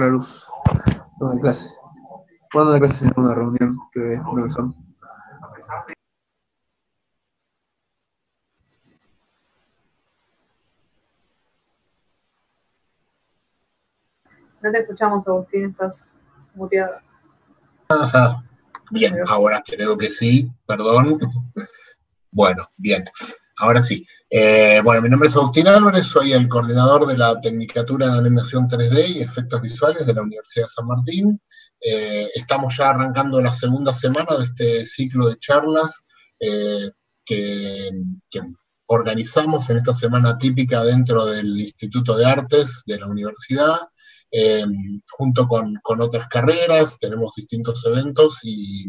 la luz de clase. ¿Cuándo de clase en una reunión que No te escuchamos, Agustín, estás muteado. Bien, ahora creo que sí, perdón. Bueno, bien, ahora sí. Eh, bueno, mi nombre es Agustín Álvarez, soy el coordinador de la Tecnicatura en Animación 3D y Efectos Visuales de la Universidad de San Martín. Eh, estamos ya arrancando la segunda semana de este ciclo de charlas eh, que, organizamos en esta semana típica dentro del Instituto de Artes de la Universidad, junto con otras carreras, tenemos distintos eventos y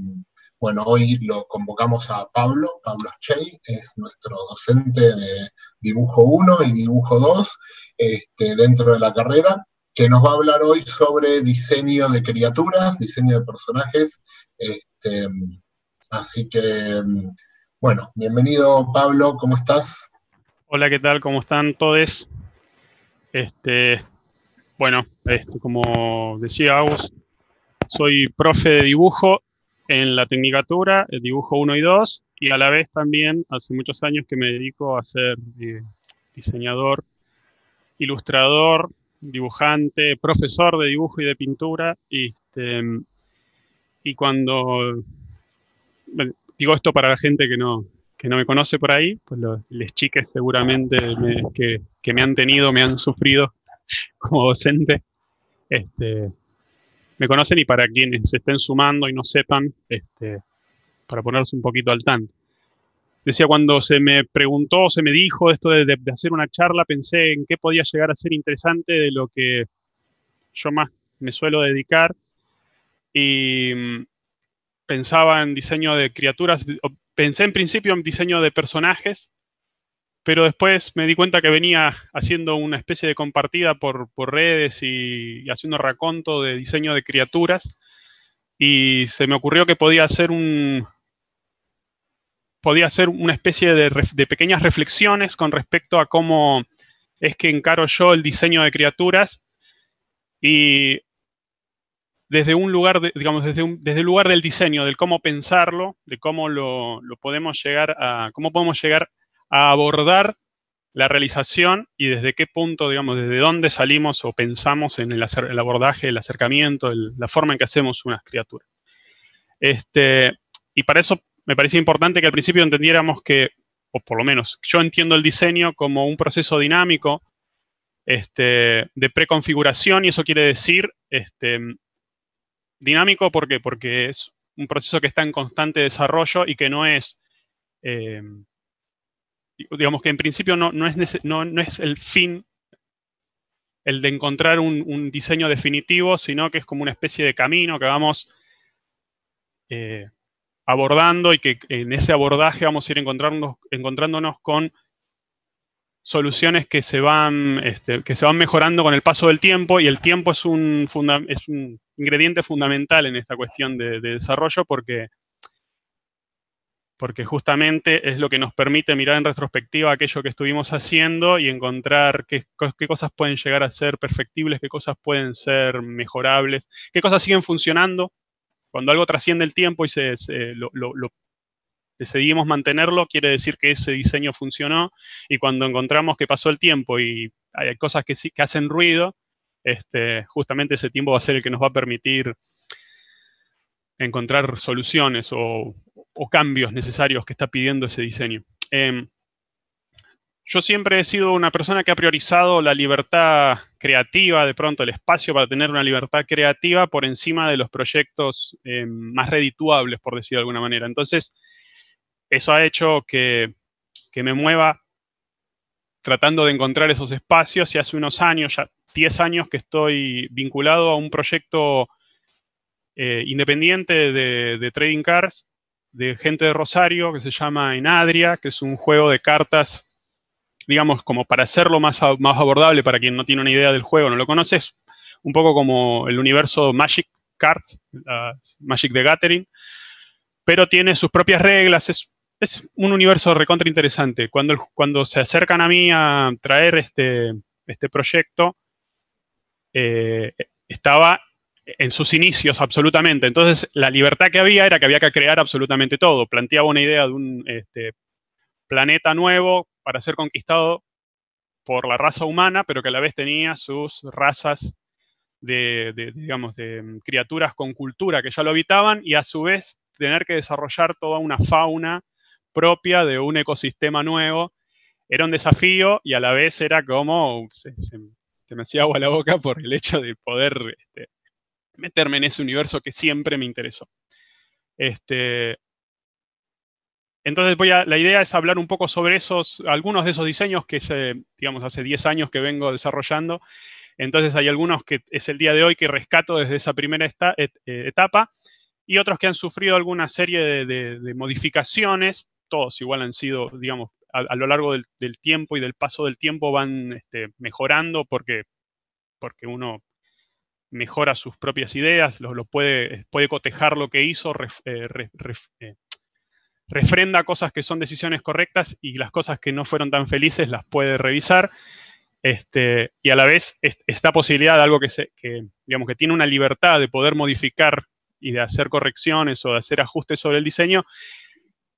bueno, hoy lo convocamos a Pablo, Pablo Chey, es nuestro docente de dibujo 1 y dibujo 2 este, dentro de la carrera, que nos va a hablar hoy sobre diseño de criaturas, diseño de personajes. Este, así que, bueno, bienvenido Pablo, ¿cómo estás? Hola, ¿qué tal? ¿Cómo están todos? Este, bueno, este, como decía Agus, soy profe de dibujo en la Tecnicatura el eh, dibujo 1 y 2 y a la vez también hace muchos años que me dedico a ser eh, diseñador, ilustrador, dibujante, profesor de dibujo y de pintura. Y, este, y cuando digo esto para la gente que no, no me conoce por ahí, pues los les chiques seguramente que, me han tenido, me han sufrido como docente. Este, me conocen y para quienes se estén sumando y no sepan, este, para ponerse un poquito al tanto. Decía, cuando se me preguntó, se me dijo esto de, de hacer una charla, pensé en qué podía llegar a ser interesante de lo que yo más me suelo dedicar y mm, pensaba en diseño de criaturas, pensé en principio en diseño de personajes, pero después me di cuenta que venía haciendo una especie de compartida por, redes y, haciendo raconto de diseño de criaturas. Y se me ocurrió que podía hacer un. Podía hacer una especie de, pequeñas reflexiones con respecto a cómo es que encaro yo el diseño de criaturas. Y desde un lugar, digamos, desde, desde, el lugar del diseño, del cómo pensarlo, de cómo lo, lo podemos llegar a. cómo podemos llegar a abordar la realización y desde qué punto, digamos, desde dónde salimos o pensamos en el, abordaje, el acercamiento, la forma en que hacemos unas criaturas. Este, y para eso me parecía importante que al principio entendiéramos que, o por lo menos yo entiendo el diseño como un proceso dinámico este, de preconfiguración y eso quiere decir este, dinámico ¿por qué? porque es un proceso que está en constante desarrollo y que no es... Eh, digamos que en principio no, es, no, es el fin el de encontrar un, diseño definitivo, sino que es como una especie de camino que vamos eh, abordando y que en ese abordaje vamos a ir encontrándonos, encontrándonos con soluciones que se, van, este, que se van mejorando con el paso del tiempo y el tiempo es un, es un ingrediente fundamental en esta cuestión de desarrollo porque porque justamente es lo que nos permite mirar en retrospectiva aquello que estuvimos haciendo y encontrar qué, cosas pueden llegar a ser perfectibles, qué cosas pueden ser mejorables, qué cosas siguen funcionando. Cuando algo trasciende el tiempo y se, decidimos mantenerlo, quiere decir que ese diseño funcionó y cuando encontramos que pasó el tiempo y hay cosas que, hacen ruido, este, justamente ese tiempo va a ser el que nos va a permitir encontrar soluciones o, o cambios necesarios que está pidiendo ese diseño. Em, yo siempre he sido una persona que ha priorizado la libertad creativa, de pronto el espacio para tener una libertad creativa por encima de los proyectos em, más redituables, por decir de alguna manera. Entonces, eso ha hecho que, me mueva tratando de encontrar esos espacios y hace unos años, ya 10 años que estoy vinculado a un proyecto eh, independiente de, de, Trading Cars de gente de Rosario que se llama Enadria, que es un juego de cartas, digamos, como para hacerlo más, más abordable para quien no tiene una idea del juego, no lo conoces, un poco como el universo Magic Cards, Magic the Gathering, pero tiene sus propias reglas, es, un universo recontra interesante. Cuando, cuando se acercan a mí a traer este, este proyecto, eh, estaba en sus inicios absolutamente. Entonces, la libertad que había era que había que crear absolutamente todo. Planteaba una idea de un este, planeta nuevo para ser conquistado por la raza humana, pero que a la vez tenía sus razas de, digamos, de mm, criaturas con cultura que ya lo habitaban y a su vez tener que desarrollar toda una fauna propia de un ecosistema nuevo. Era un desafío y a la vez era como, se, me hacía agua la boca por el hecho de poder este, meterme en ese universo que siempre me interesó. Este, entonces voy la idea es hablar un poco sobre esos, algunos de esos diseños que se, digamos, hace 10 años que vengo desarrollando. Entonces hay algunos que es el día de hoy que rescato desde esa primera esta, eh, etapa y otros que han sufrido alguna serie de, modificaciones. Todos igual han sido, digamos, a, lo largo del, tiempo y del paso del tiempo van este, mejorando porque, porque uno mejora sus propias ideas, eh, puede, cotejar lo que hizo, eh, eh, refrenda cosas que son decisiones correctas y las cosas que no fueron tan felices las puede revisar. Este, y a la vez esta posibilidad de algo que, se, que, digamos, que tiene una libertad de poder modificar y de hacer correcciones o de hacer ajustes sobre el diseño,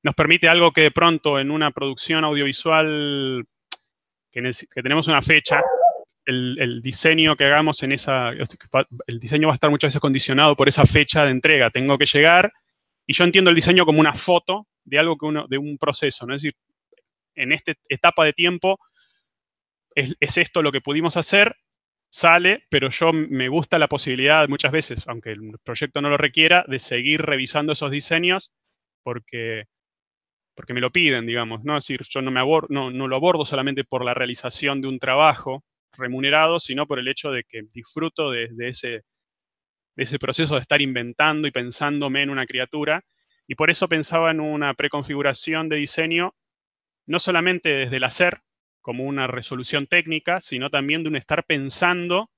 nos permite algo que de pronto en una producción audiovisual que tenemos una fecha, el, diseño que hagamos en esa, este, el diseño va a estar muchas veces condicionado por esa fecha de entrega. Tengo que llegar, y yo entiendo el diseño como una foto de algo que uno, de un proceso, ¿no? Es decir, en esta etapa de tiempo es, esto lo que pudimos hacer, sale, pero yo me gusta la posibilidad muchas veces, aunque el proyecto no lo requiera, de seguir revisando esos diseños porque porque me lo piden, digamos, ¿no? Es decir, yo no, me no, no, lo abordo solamente por la realización de un trabajo, remunerado, sino por el hecho de que disfruto de, ese, proceso de estar inventando y pensándome en una criatura. Y por eso pensaba en una preconfiguración de diseño, no solamente desde el hacer, como una resolución técnica, sino también de un estar pensando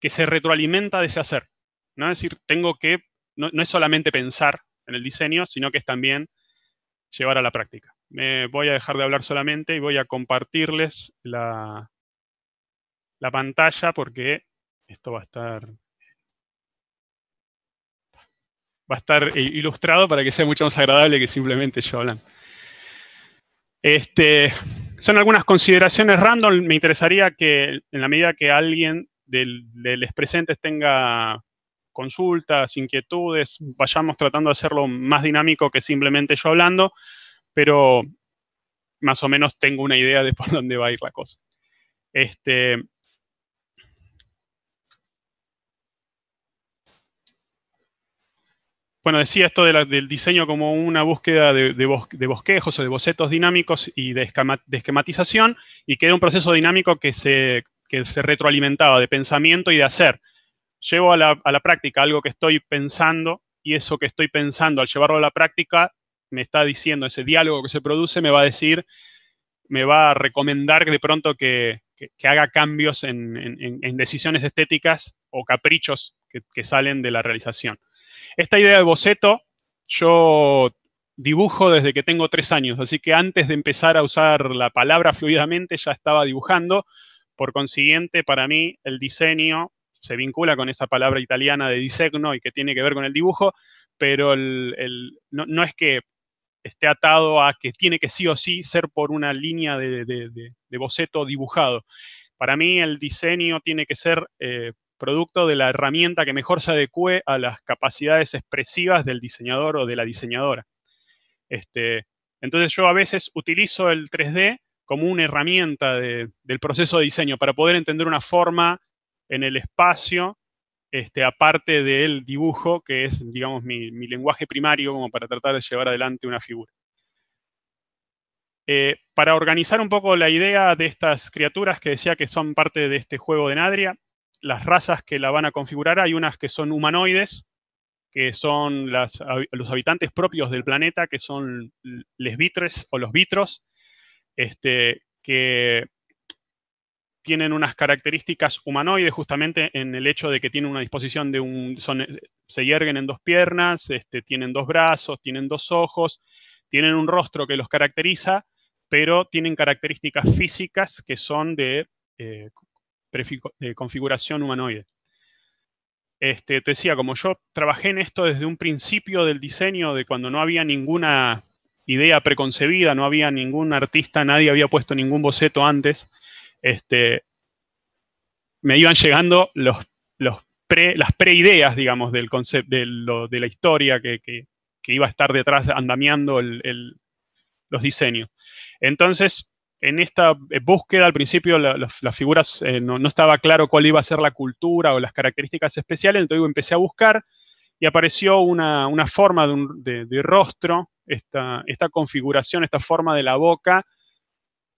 que se retroalimenta de ese hacer. ¿no? Es decir, tengo que, no, no es solamente pensar en el diseño, sino que es también llevar a la práctica. Me voy a dejar de hablar solamente y voy a compartirles la, la pantalla porque esto va a estar va a estar ilustrado para que sea mucho más agradable que simplemente yo hablando. Este, son algunas consideraciones random. Me interesaría que en la medida que alguien de los presentes tenga consultas, inquietudes, vayamos tratando de hacerlo más dinámico que simplemente yo hablando, pero más o menos tengo una idea de por dónde va a ir la cosa. Este, bueno, decía esto del diseño como una búsqueda de, de, bosquejos o de bocetos dinámicos y de, esquematización, y que era un proceso dinámico que se, retroalimentaba de pensamiento y de hacer. Llevo a la, práctica algo que estoy pensando, y eso que estoy pensando al llevarlo a la práctica me está diciendo, ese diálogo que se produce me va a decir, me va a recomendar de pronto que, haga cambios en, decisiones estéticas o caprichos que, salen de la realización. Esta idea de boceto yo dibujo desde que tengo tres años, así que antes de empezar a usar la palabra fluidamente ya estaba dibujando. Por consiguiente, para mí el diseño se vincula con esa palabra italiana de disegno y que tiene que ver con el dibujo, pero no, es que esté atado a que tiene que sí o sí ser por una línea de, boceto dibujado. Para mí el diseño tiene que ser eh, producto de la herramienta que mejor se adecue a las capacidades expresivas del diseñador o de la diseñadora. Este, entonces yo a veces utilizo el 3D como una herramienta del proceso de diseño para poder entender una forma en el espacio, este, aparte del dibujo, que es, digamos, mi, lenguaje primario como para tratar de llevar adelante una figura. Eh, para organizar un poco la idea de estas criaturas que decía que son parte de este juego de Nadria, las razas que la van a configurar, hay unas que son humanoides, que son los habitantes propios del planeta, que son les vitres o los vitros, este, que tienen unas características humanoides justamente en el hecho de que tienen una disposición de un... se hierguen en dos piernas, este, tienen dos brazos, tienen dos ojos, tienen un rostro que los caracteriza, pero tienen características físicas que son de eh, de configuración humanoide. Este, te decía, como yo trabajé en esto desde un principio del diseño, de cuando no había ninguna idea preconcebida, no había ningún artista, nadie había puesto ningún boceto antes, este, me iban llegando los, pre, las preideas, digamos, del concepto, de, la historia que, iba a estar detrás andameando los diseños. Entonces, en esta eh, búsqueda al principio las figuras eh, no, estaba claro cuál iba a ser la cultura o las características especiales, entonces empecé a buscar y apareció una, forma de, rostro, esta, esta, configuración, esta forma de la boca,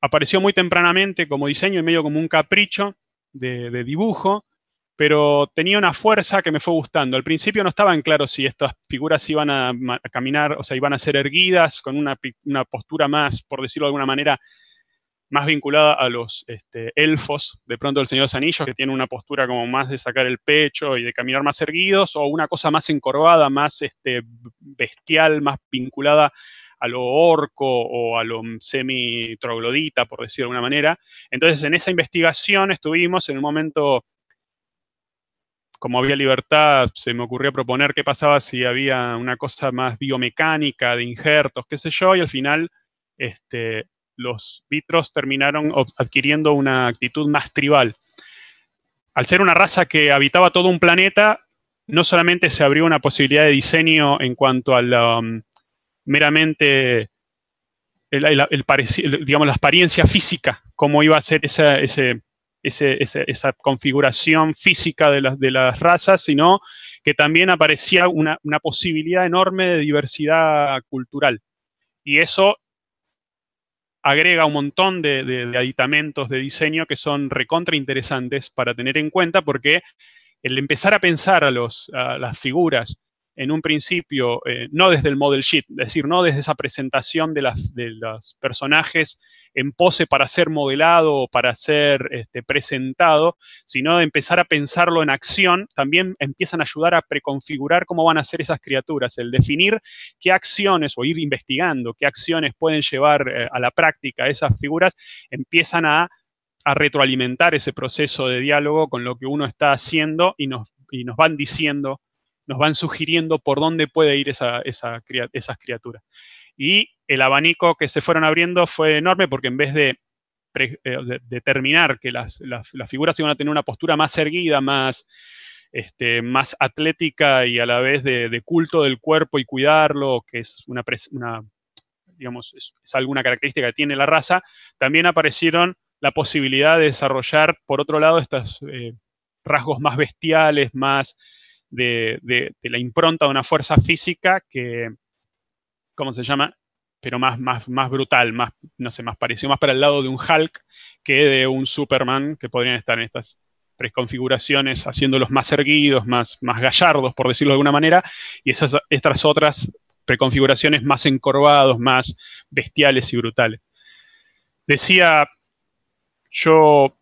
apareció muy tempranamente como diseño y medio como un capricho de, dibujo, pero tenía una fuerza que me fue gustando. Al principio no estaban claro si estas figuras iban a, caminar, o sea, iban a ser erguidas con una, una postura más, por decirlo de alguna manera, más vinculada a los este, elfos, de pronto el Señor de los Anillos, que tiene una postura como más de sacar el pecho y de caminar más erguidos, o una cosa más encorvada, más este, bestial, más vinculada a lo orco o a lo semi-troglodita, por decir de alguna manera. Entonces, en esa investigación estuvimos en un momento, como había libertad, se me ocurrió proponer qué pasaba si había una cosa más biomecánica, de injertos, qué sé yo, y al final... Este, los vitros terminaron adquiriendo una actitud más tribal. Al ser una raza que habitaba todo un planeta, no solamente se abrió una posibilidad de diseño en cuanto a um, meramente el, digamos, la apariencia física, cómo iba a ser esa, ese, configuración física de las, de las razas, sino que también aparecía una, una posibilidad enorme de diversidad cultural. Y eso agrega un montón de, aditamentos de diseño que son recontra interesantes para tener en cuenta porque el empezar a pensar a, los, a las figuras en un principio, eh, no desde el model sheet, es decir, no desde esa presentación de, las, los personajes en pose para ser modelado o para ser este, presentado, sino de empezar a pensarlo en acción, también empiezan a ayudar a preconfigurar cómo van a ser esas criaturas, el definir qué acciones o ir investigando qué acciones pueden llevar eh, a la práctica esas figuras, empiezan a retroalimentar ese proceso de diálogo con lo que uno está haciendo y nos, y nos van diciendo nos van sugiriendo por dónde puede ir esa, esas criaturas. Y el abanico que se fueron abriendo fue enorme porque en vez de, eh, determinar que las, las, figuras iban a tener una postura más erguida, más, este, más atlética y a la vez de, culto del cuerpo y cuidarlo, que es una, digamos, es, alguna característica que tiene la raza, también aparecieron la posibilidad de desarrollar, por otro lado, estos eh, rasgos más bestiales, más de, la impronta de una fuerza física que, ¿cómo se llama? Pero más, más, más brutal, más, no sé, más parecido más para el lado de un Hulk que de un Superman, que podrían estar en estas preconfiguraciones, haciéndolos más erguidos, más, más gallardos, por decirlo de alguna manera, y esas, estas otras preconfiguraciones más encorvados, más bestiales y brutales. Decía, yo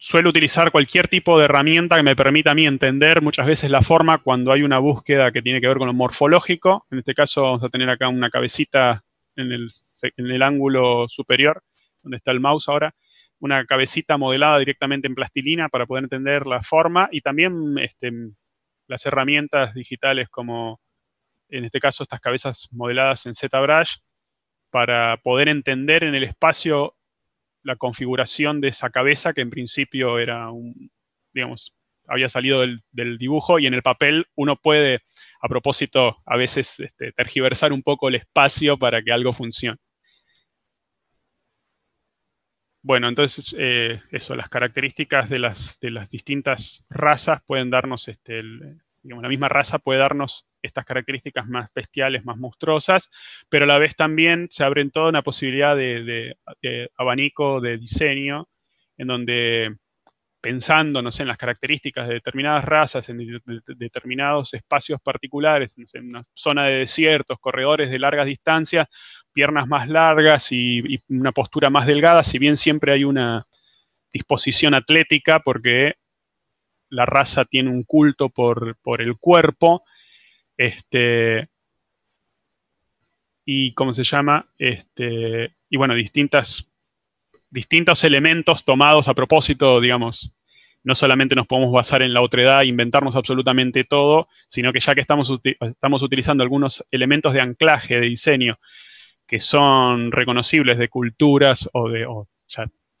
suelo utilizar cualquier tipo de herramienta que me permita a mí entender muchas veces la forma cuando hay una búsqueda que tiene que ver con lo morfológico. En este caso vamos a tener acá una cabecita en el, ángulo superior, donde está el mouse ahora, una cabecita modelada directamente en plastilina para poder entender la forma y también este, las herramientas digitales como en este caso estas cabezas modeladas en ZBrush para poder entender en el espacio la configuración de esa cabeza, que en principio era un, digamos, había salido del, dibujo, y en el papel uno puede, a propósito, a veces este, tergiversar un poco el espacio para que algo funcione. Bueno, entonces, eh, eso, las características de las, de las distintas razas pueden darnos, este, digamos, la misma raza puede darnos estas características más bestiales, más monstruosas, pero a la vez también se abren toda una posibilidad de, abanico de diseño en donde pensando, no sé, en las características de determinadas razas, en determinados espacios particulares, no sé, en una zona de desiertos, corredores de largas distancias, piernas más largas y, una postura más delgada, si bien siempre hay una disposición atlética, porque la raza tiene un culto por el cuerpo, este, y cómo se llama, este, y bueno, distintas, distintos elementos tomados a propósito, digamos. No solamente nos podemos basar en la otredad, inventarnos absolutamente todo, sino que ya que estamos, estamos utilizando algunos elementos de anclaje, de diseño, que son reconocibles de culturas o de,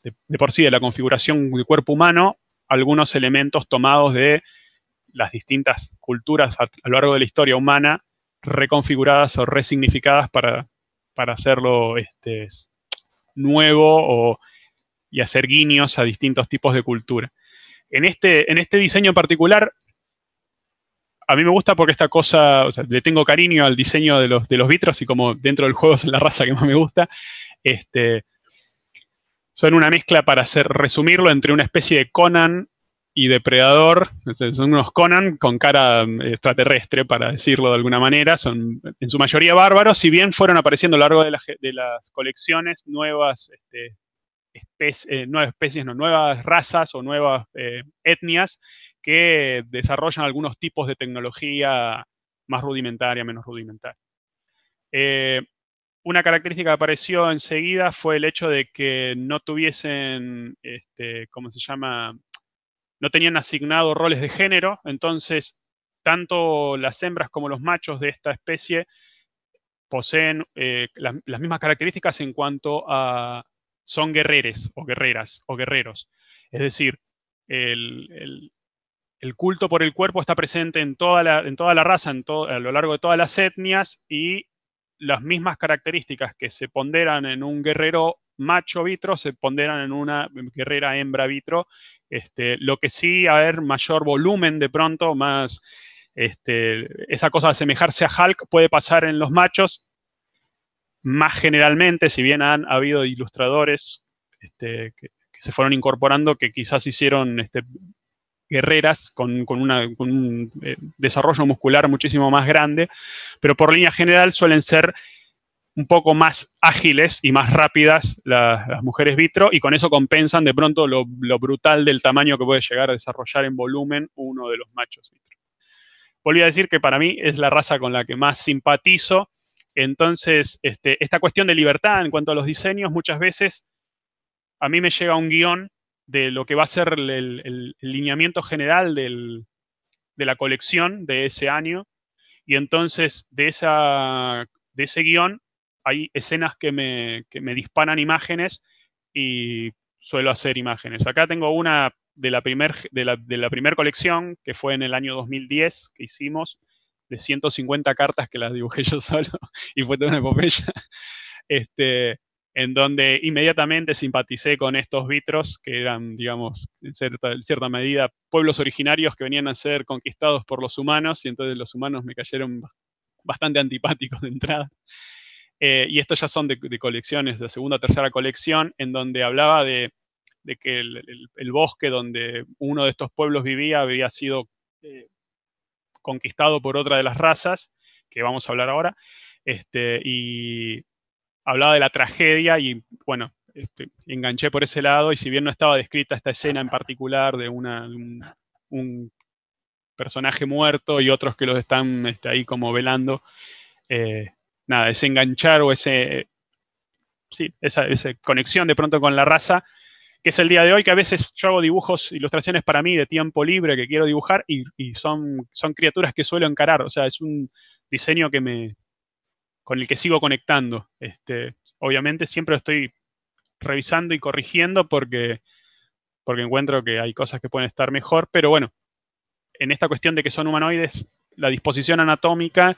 de, de por sí de la configuración del cuerpo humano, algunos elementos tomados de las distintas culturas a, lo largo de la historia humana reconfiguradas o resignificadas para, para hacerlo este, nuevo o, y hacer guiños a distintos tipos de cultura. En este, en este diseño en particular, a mí me gusta porque esta cosa, le tengo cariño al diseño de los, de los vitros y como dentro del juego es la raza que más me gusta, este, son una mezcla para hacer, resumirlo entre una especie de Conan y Depredador, son unos Conan con cara eh, extraterrestre, para decirlo de alguna manera, son en su mayoría bárbaros, si bien fueron apareciendo a lo largo de, de las colecciones nuevas, este, eh, nuevas especies, nuevas razas o nuevas eh, etnias que desarrollan algunos tipos de tecnología más rudimentaria, menos rudimentaria. una característica que apareció enseguida fue el hecho de que no tuviesen, este, ¿cómo se llama? no tenían asignados roles de género, entonces tanto las hembras como los machos de esta especie poseen eh, las mismas características en cuanto a son guerreres o guerreras o guerreros. Es decir, el, culto por el cuerpo está presente en toda la, en toda la raza, a lo largo de todas las etnias y las mismas características que se ponderan en un guerrero macho vitro se ponderan en una guerrera hembra vitro. Este, lo que sí, a ver, mayor volumen de pronto, más este, esa cosa de asemejarse a Hulk puede pasar en los machos. Más generalmente, si bien han habido ilustradores este, que, se fueron incorporando, que quizás hicieron este, guerreras con, un eh, desarrollo muscular muchísimo más grande, pero por línea general suelen ser un poco más ágiles y más rápidas las mujeres vitro y con eso compensan de pronto lo, brutal del tamaño que puede llegar a desarrollar en volumen uno de los machos vitro. Volví a decir que para mí es la raza con la que más simpatizo. Entonces, este, esta cuestión de libertad en cuanto a los diseños, muchas veces a mí me llega un guión de lo que va a ser el, lineamiento general de la colección de ese año. Y entonces, de, esa, de ese guión, hay escenas que me, que me disparan imágenes y suelo hacer imágenes. Acá tengo una de la, primer, de, la, de la primer colección, que fue en el año 2010 que hicimos, de 150 cartas que las dibujé yo solo y fue de una epopeya. Este, en donde inmediatamente simpaticé con estos vitros, que eran, digamos, en cierta, en cierta, medida pueblos originarios que venían a ser conquistados por los humanos, y entonces los humanos me cayeron bastante antipáticos de entrada. Eh, y estos ya son de, colecciones, de segunda o tercera colección, en donde hablaba de, que el, bosque donde uno de estos pueblos vivía había sido eh, conquistado por otra de las razas, que vamos a hablar ahora, este, y hablaba de la tragedia y bueno, este, enganché por ese lado y si bien no estaba descrita esta escena en particular de un, personaje muerto y otros que los están este, ahí como velando, eh, nada, ese enganchar o ese, sí, esa, conexión de pronto con la raza, que es el día de hoy, que a veces yo hago dibujos, ilustraciones para mí de tiempo libre que quiero dibujar y, son, son criaturas que suelo encarar, o sea, es un diseño que me, con el que sigo conectando. Este, obviamente siempre estoy revisando y corrigiendo porque, porque encuentro que hay cosas que pueden estar mejor, pero bueno, en esta cuestión de que son humanoides, la disposición anatómica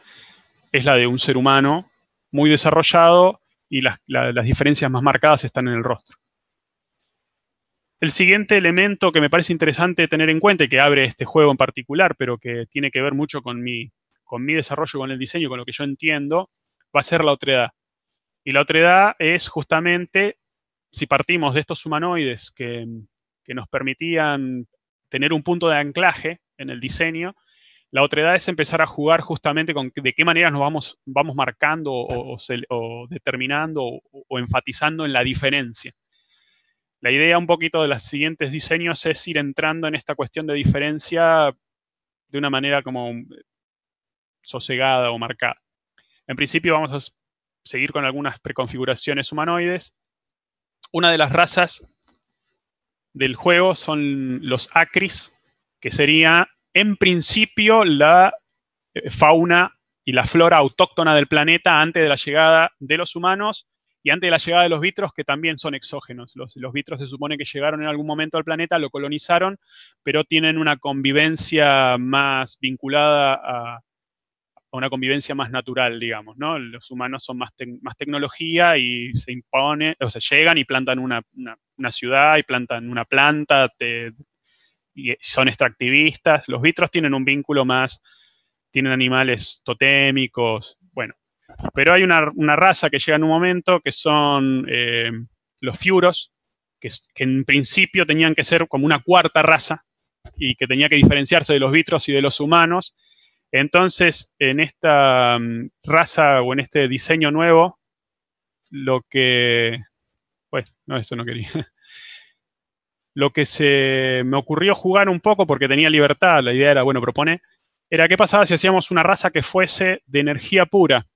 es la de un ser humano muy desarrollado y las, diferencias más marcadas están en el rostro. El siguiente elemento que me parece interesante tener en cuenta y que abre este juego en particular, pero que tiene que ver mucho con mi, desarrollo, con el diseño, con lo que yo entiendo, va a ser la otredad. Y la otredad es justamente, si partimos de estos humanoides que, que nos permitían tener un punto de anclaje en el diseño, la otra edad es empezar a jugar justamente con de qué manera nos vamos, vamos marcando o, determinando o, o, enfatizando en la diferencia. La idea un poquito de los siguientes diseños es ir entrando en esta cuestión de diferencia de una manera como sosegada o marcada. En principio vamos a seguir con algunas preconfiguraciones humanoides. Una de las razas del juego son los Acris, que sería en principio la eh, fauna y la flora autóctona del planeta antes de la llegada de los humanos y antes de la llegada de los vitros, que también son exógenos. Los, vitros se supone que llegaron en algún momento al planeta, lo colonizaron, pero tienen una convivencia más vinculada a, una convivencia más natural, digamos, ¿no? Los humanos son más, más tecnología y se imponen, o sea, llegan y plantan una, ciudad y plantan una planta, y son extractivistas. Los vitros tienen un vínculo más, tienen animales totémicos, bueno. Pero hay una, raza que llega en un momento que son eh, los fiuros, que, en principio tenían que ser como una cuarta raza y que tenía que diferenciarse de los vitros y de los humanos. Entonces, en esta mm, raza o en este diseño nuevo, lo que... Bueno, no, eso no quería lo que se me ocurrió jugar un poco, porque tenía libertad, la idea era, bueno, propone, era qué pasaba si hacíamos una raza que fuese de energía pura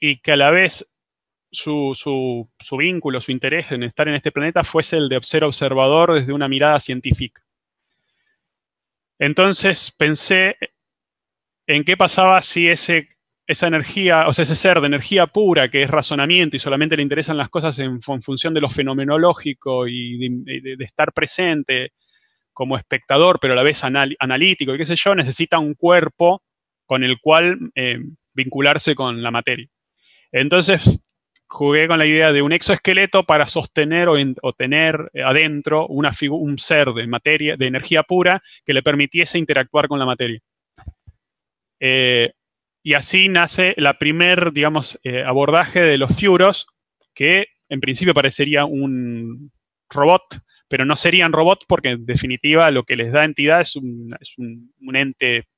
y que a la vez su, su vínculo, su interés en estar en este planeta fuese el de ser observador desde una mirada científica. Entonces pensé en qué pasaba si ese esa energía, o sea, ese ser de energía pura que es razonamiento y solamente le interesan las cosas en, función de lo fenomenológico y de, estar presente como espectador, pero a la vez analítico y qué sé yo, necesita un cuerpo con el cual eh, vincularse con la materia. Entonces, jugué con la idea de un exoesqueleto para sostener o, tener adentro una un ser de materia, de energía pura que le permitiese interactuar con la materia. Eh, y así nace la primer, digamos, eh, abordaje de los Furos, que en principio parecería un robot, pero no serían robots porque en definitiva lo que les da entidad es un, ente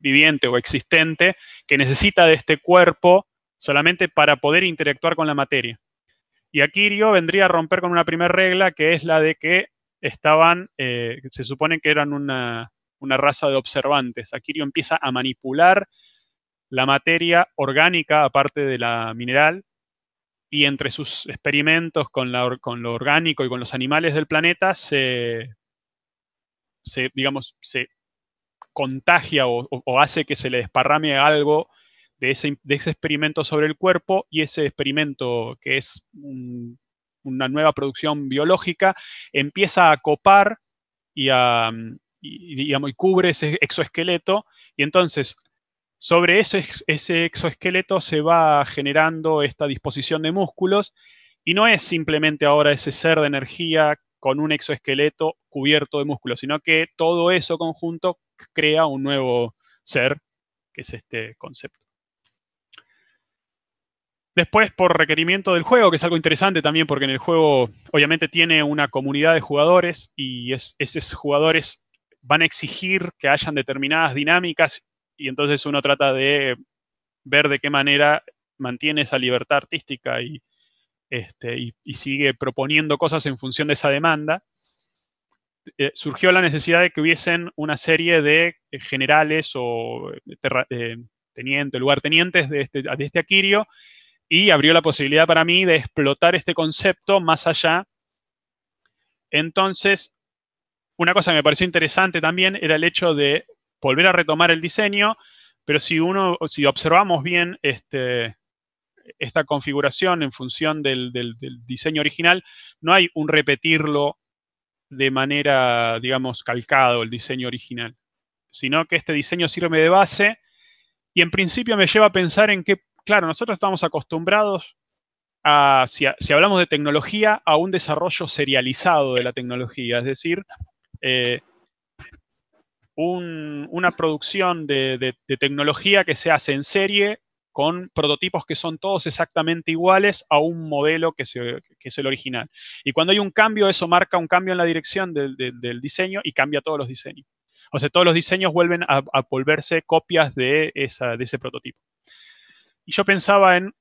viviente o existente que necesita de este cuerpo solamente para poder interactuar con la materia. Y Aquirio vendría a romper con una primera regla que es la de que estaban, eh, se supone que eran una, una, raza de observantes. Aquirio empieza a manipular la materia orgánica, aparte de la mineral, y entre sus experimentos con, lo orgánico y con los animales del planeta se, digamos, se contagia o, hace que se le desparrame algo de ese, experimento sobre el cuerpo y ese experimento que es una nueva producción biológica empieza a copar y digamos, y cubre ese exoesqueleto y entonces sobre ese, ese exoesqueleto se va generando esta disposición de músculos y no es simplemente ahora ese ser de energía con un exoesqueleto cubierto de músculos, sino que todo eso conjunto crea un nuevo ser, que es este concepto. Después, por requerimiento del juego, que es algo interesante también, porque en el juego obviamente tiene una comunidad de jugadores y esos jugadores van a exigir que hayan determinadas dinámicas y entonces uno trata de ver de qué manera mantiene esa libertad artística y, este, y, sigue proponiendo cosas en función de esa demanda. Eh, surgió la necesidad de que hubiesen una serie de eh, generales o eh, lugartenientes de este, de este Aquirio y abrió la posibilidad para mí de explotar este concepto más allá. Entonces, una cosa que me pareció interesante también era el hecho de volver a retomar el diseño, pero si uno, si observamos bien este, esta configuración en función del, diseño original, no hay un repetirlo de manera, digamos, calcado el diseño original, sino que este diseño sirve de base y en principio me lleva a pensar en que, claro, nosotros estamos acostumbrados a, si, hablamos de tecnología, a un desarrollo serializado de la tecnología, es decir, eh, una producción de, tecnología que se hace en serie con prototipos que son todos exactamente iguales a un modelo que, es el original. Y cuando hay un cambio, eso marca un cambio en la dirección del, diseño y cambia todos los diseños. O sea, todos los diseños vuelven a, volverse copias de, ese prototipo. Y yo pensaba en,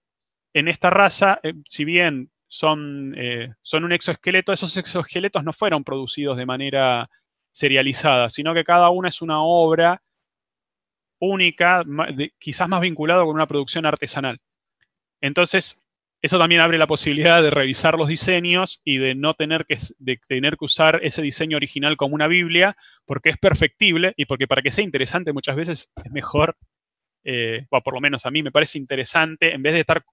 esta raza, eh, si bien son, eh, son un exoesqueleto, esos exoesqueletos no fueron producidos de manera serializada, sino que cada una es una obra única, quizás más vinculado con una producción artesanal. Entonces, eso también abre la posibilidad de revisar los diseños y de no tener que, tener que usar ese diseño original como una Biblia, porque es perfectible y porque para que sea interesante muchas veces es mejor, eh, o por lo menos a mí me parece interesante, en vez de estar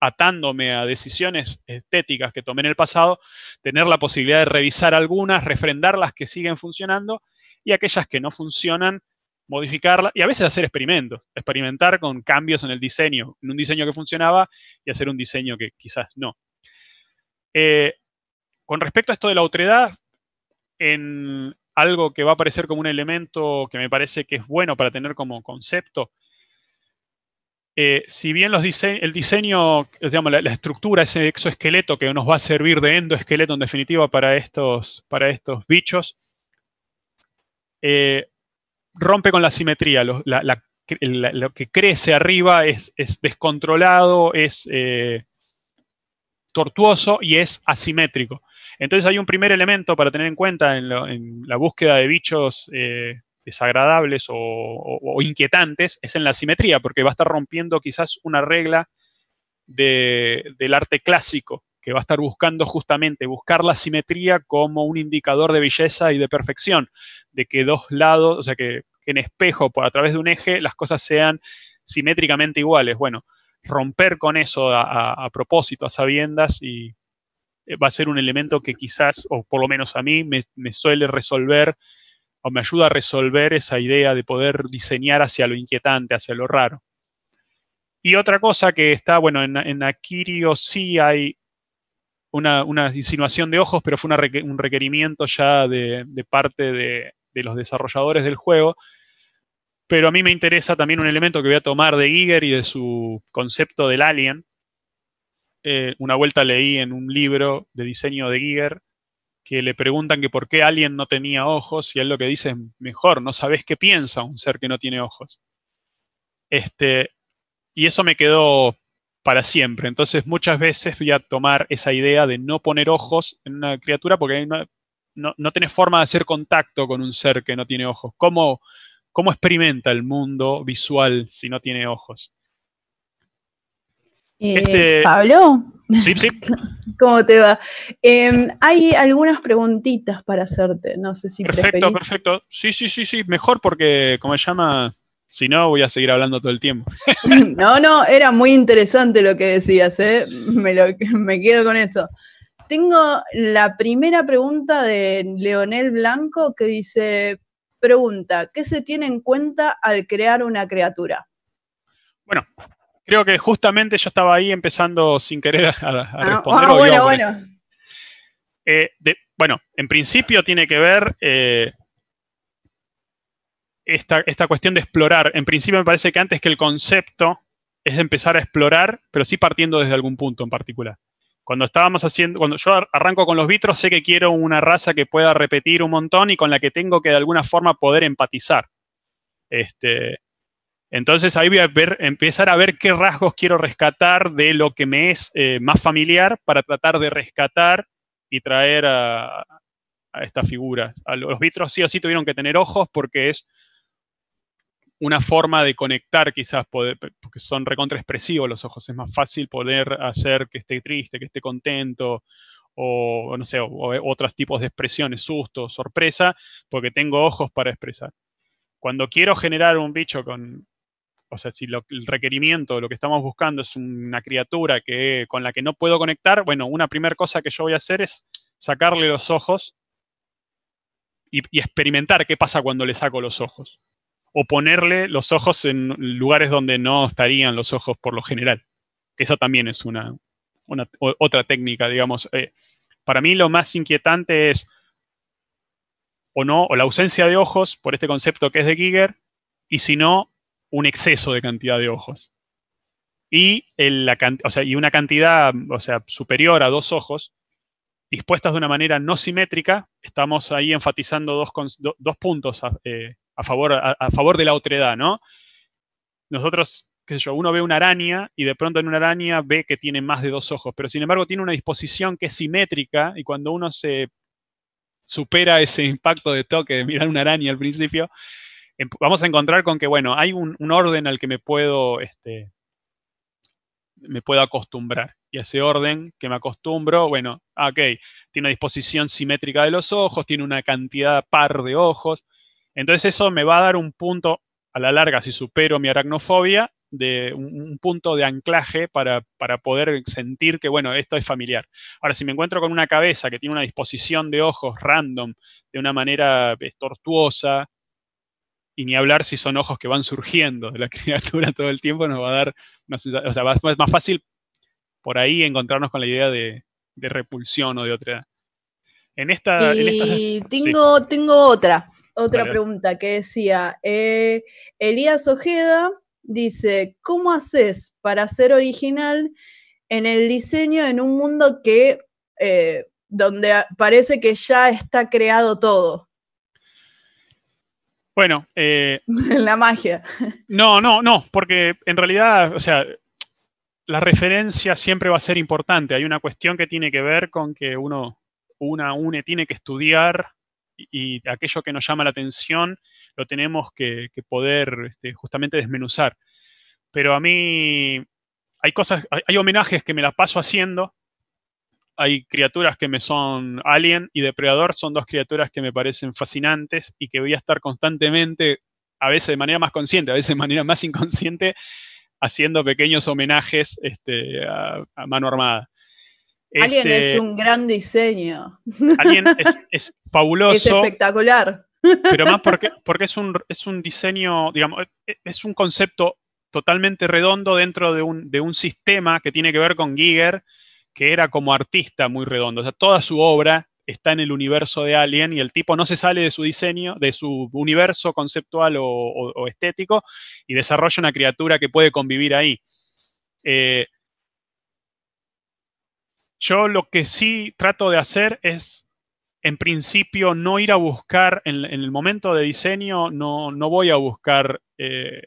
atándome a decisiones estéticas que tomé en el pasado, tener la posibilidad de revisar algunas, refrendar las que siguen funcionando y aquellas que no funcionan, modificarlas y a veces hacer experimentos, experimentar con cambios en el diseño, en un diseño que funcionaba y hacer un diseño que quizás no. Eh, con respecto a esto de la otredad, en algo que va a aparecer como un elemento que me parece que es bueno para tener como concepto, eh, si bien el diseño, digamos, la, estructura, ese exoesqueleto que nos va a servir de endoesqueleto en definitiva para estos, para estos bichos, eh, rompe con la simetría. Lo, que crece arriba es, descontrolado, es eh, tortuoso y es asimétrico. Entonces hay un primer elemento para tener en cuenta en la búsqueda de bichos desagradables o, inquietantes es en la simetría, porque va a estar rompiendo quizás una regla del arte clásico, que va a estar buscando justamente buscar la simetría como un indicador de belleza y de perfección, de que dos lados, o sea, que, en espejo, por, a través de un eje, las cosas sean simétricamente iguales. Bueno, romper con eso a, propósito, a sabiendas, y eh, va a ser un elemento que quizás, o por lo menos a mí, me suele resolver o me ayuda a resolver esa idea de poder diseñar hacia lo inquietante, hacia lo raro. Y otra cosa que está, bueno, en, en Akirio sí hay una, insinuación de ojos, pero fue un requerimiento ya de, parte de, los desarrolladores del juego. Pero a mí me interesa también un elemento que voy a tomar de Giger y de su concepto del alien. Eh, una vuelta leí en un libro de diseño de Giger que le preguntan que por qué alguien no tenía ojos y él lo que dice es mejor, no sabes qué piensa un ser que no tiene ojos. Este, y eso me quedó para siempre. Entonces muchas veces voy a tomar esa idea de no poner ojos en una criatura porque no, no, tenés forma de hacer contacto con un ser que no tiene ojos. ¿Cómo, ¿Cómo experimenta el mundo visual si no tiene ojos? Este, eh, Pablo. sí. ¿Cómo te va? Em, hay algunas preguntitas para hacerte. No sé si. Perfecto, perfecto. Sí, sí, sí, sí. Mejor porque, como se llama, si no, voy a seguir hablando todo el tiempo. no, no, era muy interesante lo que decías, ¿eh? Me, lo, me quedo con eso. Tengo la primera pregunta de Leonel Blanco que dice: Pregunta, ¿qué se tiene en cuenta al crear una criatura? Bueno, Creo que justamente yo estaba ahí empezando sin querer a, responder. Ah, ah bueno, bueno. Eh, bueno, en principio tiene que ver eh, esta, esta, cuestión de explorar. En principio me parece que antes que el concepto es de empezar a explorar, pero sí partiendo desde algún punto en particular. Cuando estábamos haciendo, cuando yo arranco con los vitros, sé que quiero una raza que pueda repetir un montón y con la que tengo que de alguna forma poder empatizar. Este, entonces ahí voy a empezar a ver qué rasgos quiero rescatar de lo que me es eh, más familiar para tratar de rescatar y traer a, esta figura. los vitros sí o sí tuvieron que tener ojos porque es una forma de conectar quizás, porque son recontra los ojos, es más fácil poder hacer que esté triste, que esté contento, o no sé, otros tipos de expresiones, susto, sorpresa, porque tengo ojos para expresar. Cuando quiero generar un bicho con, o sea, si el requerimiento, lo que estamos buscando es una criatura que, con la que no puedo conectar, bueno, una primera cosa que yo voy a hacer es sacarle los ojos y, experimentar qué pasa cuando le saco los ojos. O ponerle los ojos en lugares donde no estarían los ojos por lo general. esa también es una, otra técnica, digamos. Eh, para mí lo más inquietante es o no, o la ausencia de ojos por este concepto que es de Giger, y si no, un exceso de cantidad de ojos. Y, una cantidad o sea, superior a dos ojos, dispuestas de una manera no simétrica, estamos ahí enfatizando dos, puntos a, eh, favor, a, favor de la otredad, ¿no? Nosotros, qué sé yo, uno ve una araña y de pronto en una araña ve que tiene más de dos ojos, pero sin embargo tiene una disposición que es simétrica y cuando uno se supera ese impacto de toque de mirar una araña al principio, Em, vamos a encontrar con que, bueno, hay un, orden al que me puedo, este, me puedo acostumbrar. Y ese orden que me acostumbro, bueno, ah, ok, tiene una disposición simétrica de los ojos, tiene una cantidad par de ojos. Entonces eso me va a dar un punto, a la larga, si supero mi aracnofobia, de un, punto de anclaje para, para, poder sentir que, bueno, esto es familiar. Ahora, si me encuentro con una cabeza que tiene una disposición de ojos random, de una manera eh, tortuosa, y ni hablar si son ojos que van surgiendo de la criatura todo el tiempo, nos va a dar, o sea, es más fácil por ahí encontrarnos con la idea de, repulsión o de otra. En esta... Y tengo, tengo otra, otra pregunta que decía, eh, Elías Ojeda dice, ¿cómo haces para ser original en el diseño en un mundo que... Eh, donde parece que ya está creado todo. Bueno. Eh, la magia. No, no, no, porque en realidad, o sea, la referencia siempre va a ser importante. Hay una cuestión que tiene que ver con que uno, una, une, tiene que estudiar y, aquello que nos llama la atención lo tenemos que, poder este, justamente desmenuzar. Pero a mí hay cosas, hay, homenajes que me las paso haciendo hay criaturas que me son Alien y Depredador, son dos criaturas que me parecen fascinantes y que voy a estar constantemente, a veces de manera más consciente, a veces de manera más inconsciente, haciendo pequeños homenajes este, a, mano armada. Alien es este un gran diseño. Alien es, fabuloso. Es espectacular. Pero más porque, porque es, un, es un diseño, digamos, e, e, es un concepto totalmente redondo dentro de un, de un sistema que tiene que ver con Giger que era como artista muy redondo. O sea, toda su obra está en el universo de Alien y el tipo no se sale de su diseño, de su universo conceptual o, estético y desarrolla una criatura que puede convivir ahí. Eh, yo lo que sí trato de hacer es, en principio, no ir a buscar, en, el momento de diseño, no, voy a buscar eh,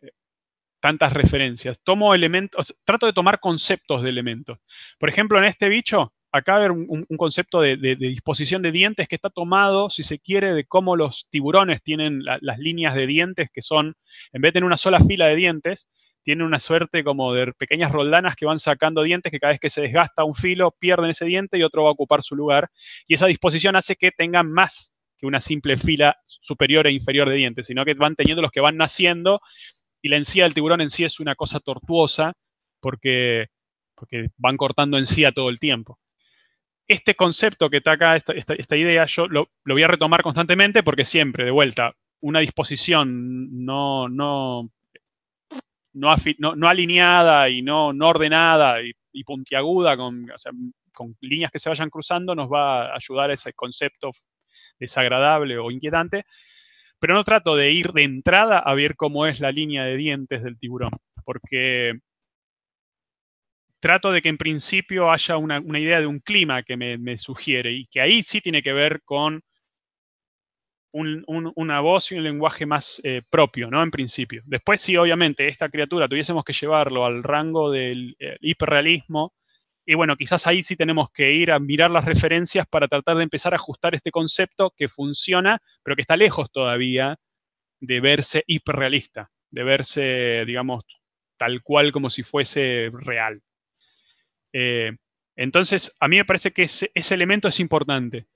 tantas referencias. Tomo elementos, trato de tomar conceptos de elementos. Por ejemplo, en este bicho, acá ver un, un, concepto de, disposición de dientes que está tomado, si se quiere, de cómo los tiburones tienen las líneas de dientes que son, en vez de tener una sola fila de dientes, tienen una suerte como de pequeñas roldanas que van sacando dientes que cada vez que se desgasta un filo pierden ese diente y otro va a ocupar su lugar. Y esa disposición hace que tengan más que una simple fila superior e inferior de dientes, sino que van teniendo los que van naciendo y la encía del tiburón en sí es una cosa tortuosa porque, porque van cortando encía todo el tiempo. Este concepto que está acá, esta, idea, yo lo, voy a retomar constantemente porque siempre, de vuelta, una disposición no, no, no, alineada y no, ordenada y, puntiaguda, con, con líneas que se vayan cruzando, nos va a ayudar ese concepto desagradable o inquietante pero no trato de ir de entrada a ver cómo es la línea de dientes del tiburón, porque trato de que en principio haya una, idea de un clima que me, sugiere y que ahí sí tiene que ver con una voz y un lenguaje más eh, propio, ¿no? En principio. Después sí, obviamente, esta criatura tuviésemos que llevarlo al rango del eh, hiperrealismo y bueno, quizás ahí sí tenemos que ir a mirar las referencias para tratar de empezar a ajustar este concepto que funciona, pero que está lejos todavía de verse hiperrealista, de verse, digamos, tal cual como si fuese real. Eh, entonces, a mí me parece que ese, elemento es importante.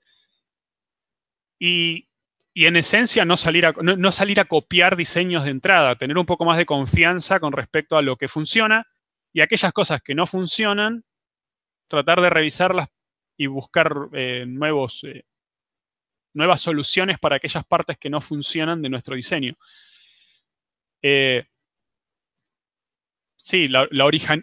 Y, en esencia, no salir, no salir a copiar diseños de entrada, tener un poco más de confianza con respecto a lo que funciona y aquellas cosas que no funcionan, tratar de revisarlas y buscar eh, nuevos, eh, nuevas soluciones para aquellas partes que no funcionan de nuestro diseño. Eh, sí, la,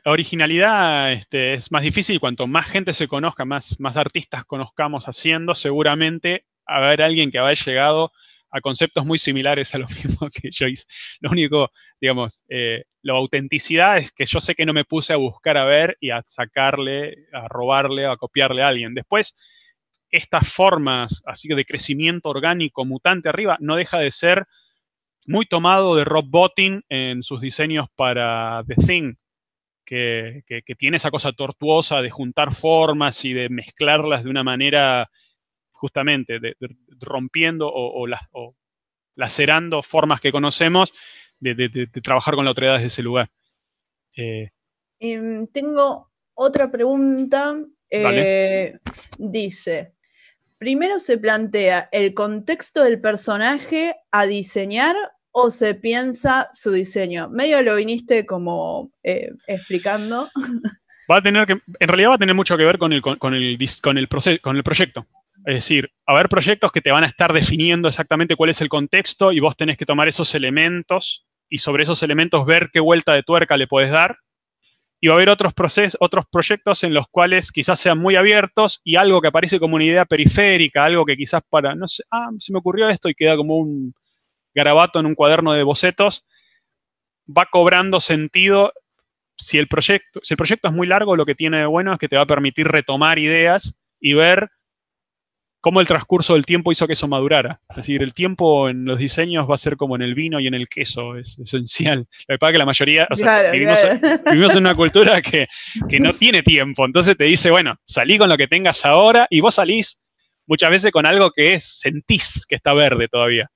originalidad este, es más difícil. Cuanto más gente se conozca, más, más artistas conozcamos haciendo, seguramente haber alguien que haya llegado a conceptos muy similares a lo mismo que yo hice. Lo único, digamos, eh, la autenticidad es que yo sé que no me puse a buscar a ver y a sacarle, a robarle o a copiarle a alguien. Después, estas formas así de crecimiento orgánico mutante arriba no deja de ser muy tomado de Rob Botting en sus diseños para The Thing, que tiene esa cosa tortuosa de juntar formas y de mezclarlas de una manera justamente rompiendo o, las, o, lacerando formas que conocemos de, trabajar con la autoridad desde ese lugar. Eh, em, tengo otra pregunta. Eh, dice, primero se plantea el contexto del personaje a diseñar o se piensa su diseño. Medio lo viniste como eh, explicando. Va a tener que, en realidad va a tener mucho que ver con el, con el, con el, proceso, con el proyecto. Es decir, a haber proyectos que te van a estar definiendo exactamente cuál es el contexto y vos tenés que tomar esos elementos y sobre esos elementos ver qué vuelta de tuerca le puedes dar. Y va a haber otros, otros proyectos en los cuales quizás sean muy abiertos y algo que aparece como una idea periférica, algo que quizás para, no sé, ah, se me ocurrió esto y queda como un garabato en un cuaderno de bocetos, va cobrando sentido. Si el, proyecto, si el proyecto es muy largo, lo que tiene de bueno es que te va a permitir retomar ideas y ver cómo el transcurso del tiempo hizo que eso madurara. Es decir, el tiempo en los diseños va a ser como en el vino y en el queso, es esencial. Lo que pasa es que la mayoría, vivimos, en una cultura que, que, no tiene tiempo, entonces te dice, bueno, salí con lo que tengas ahora y vos salís muchas veces con algo que es, sentís que está verde todavía.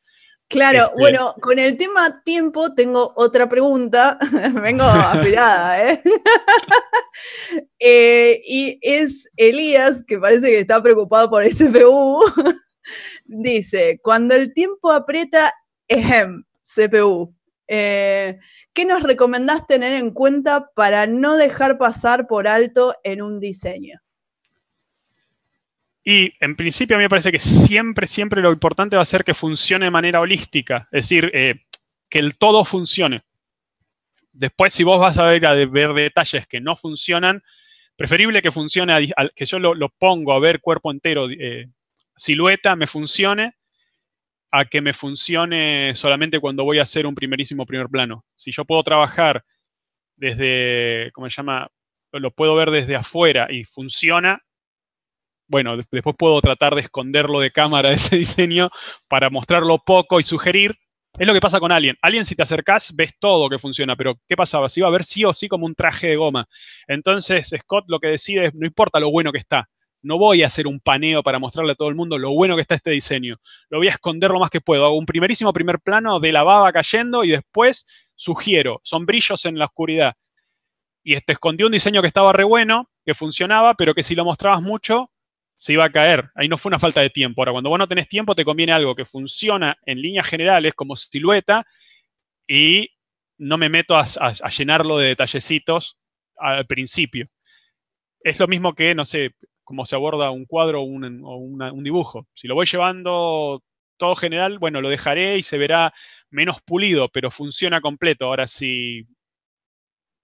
Claro, este, bueno, con el tema tiempo tengo otra pregunta, vengo aspirada, ¿eh? ¿eh? Y es Elías, que parece que está preocupado por el CPU, dice, cuando el tiempo aprieta, ejem, CPU, eh, ¿qué nos recomendás tener en cuenta para no dejar pasar por alto en un diseño? Y en principio a mí me parece que siempre, siempre lo importante va a ser que funcione de manera holística, es decir, eh, que el todo funcione. Después, si vos vas a ver, a ver detalles que no funcionan, preferible que funcione, que yo lo, pongo a ver cuerpo entero, eh, silueta, me funcione, a que me funcione solamente cuando voy a hacer un primerísimo primer plano. Si yo puedo trabajar desde, ¿cómo se llama? Lo puedo ver desde afuera y funciona, bueno, después puedo tratar de esconderlo de cámara ese diseño para mostrarlo poco y sugerir. Es lo que pasa con alguien. Alguien si te acercas ves todo que funciona, pero ¿qué pasaba? Si iba a ver sí o sí como un traje de goma. Entonces, Scott lo que decide es, no importa lo bueno que está, no voy a hacer un paneo para mostrarle a todo el mundo lo bueno que está este diseño. Lo voy a esconder lo más que puedo. Hago un primerísimo primer plano de la baba cayendo y después sugiero, son brillos en la oscuridad. Y te este escondió un diseño que estaba re bueno, que funcionaba, pero que si lo mostrabas mucho, se iba a caer. Ahí no fue una falta de tiempo. Ahora, cuando vos no tenés tiempo, te conviene algo que funciona en líneas generales como silueta y no me meto a, llenarlo de detallecitos al principio. Es lo mismo que, no sé, cómo se aborda un cuadro o un, dibujo. Si lo voy llevando todo general, bueno, lo dejaré y se verá menos pulido, pero funciona completo. Ahora, si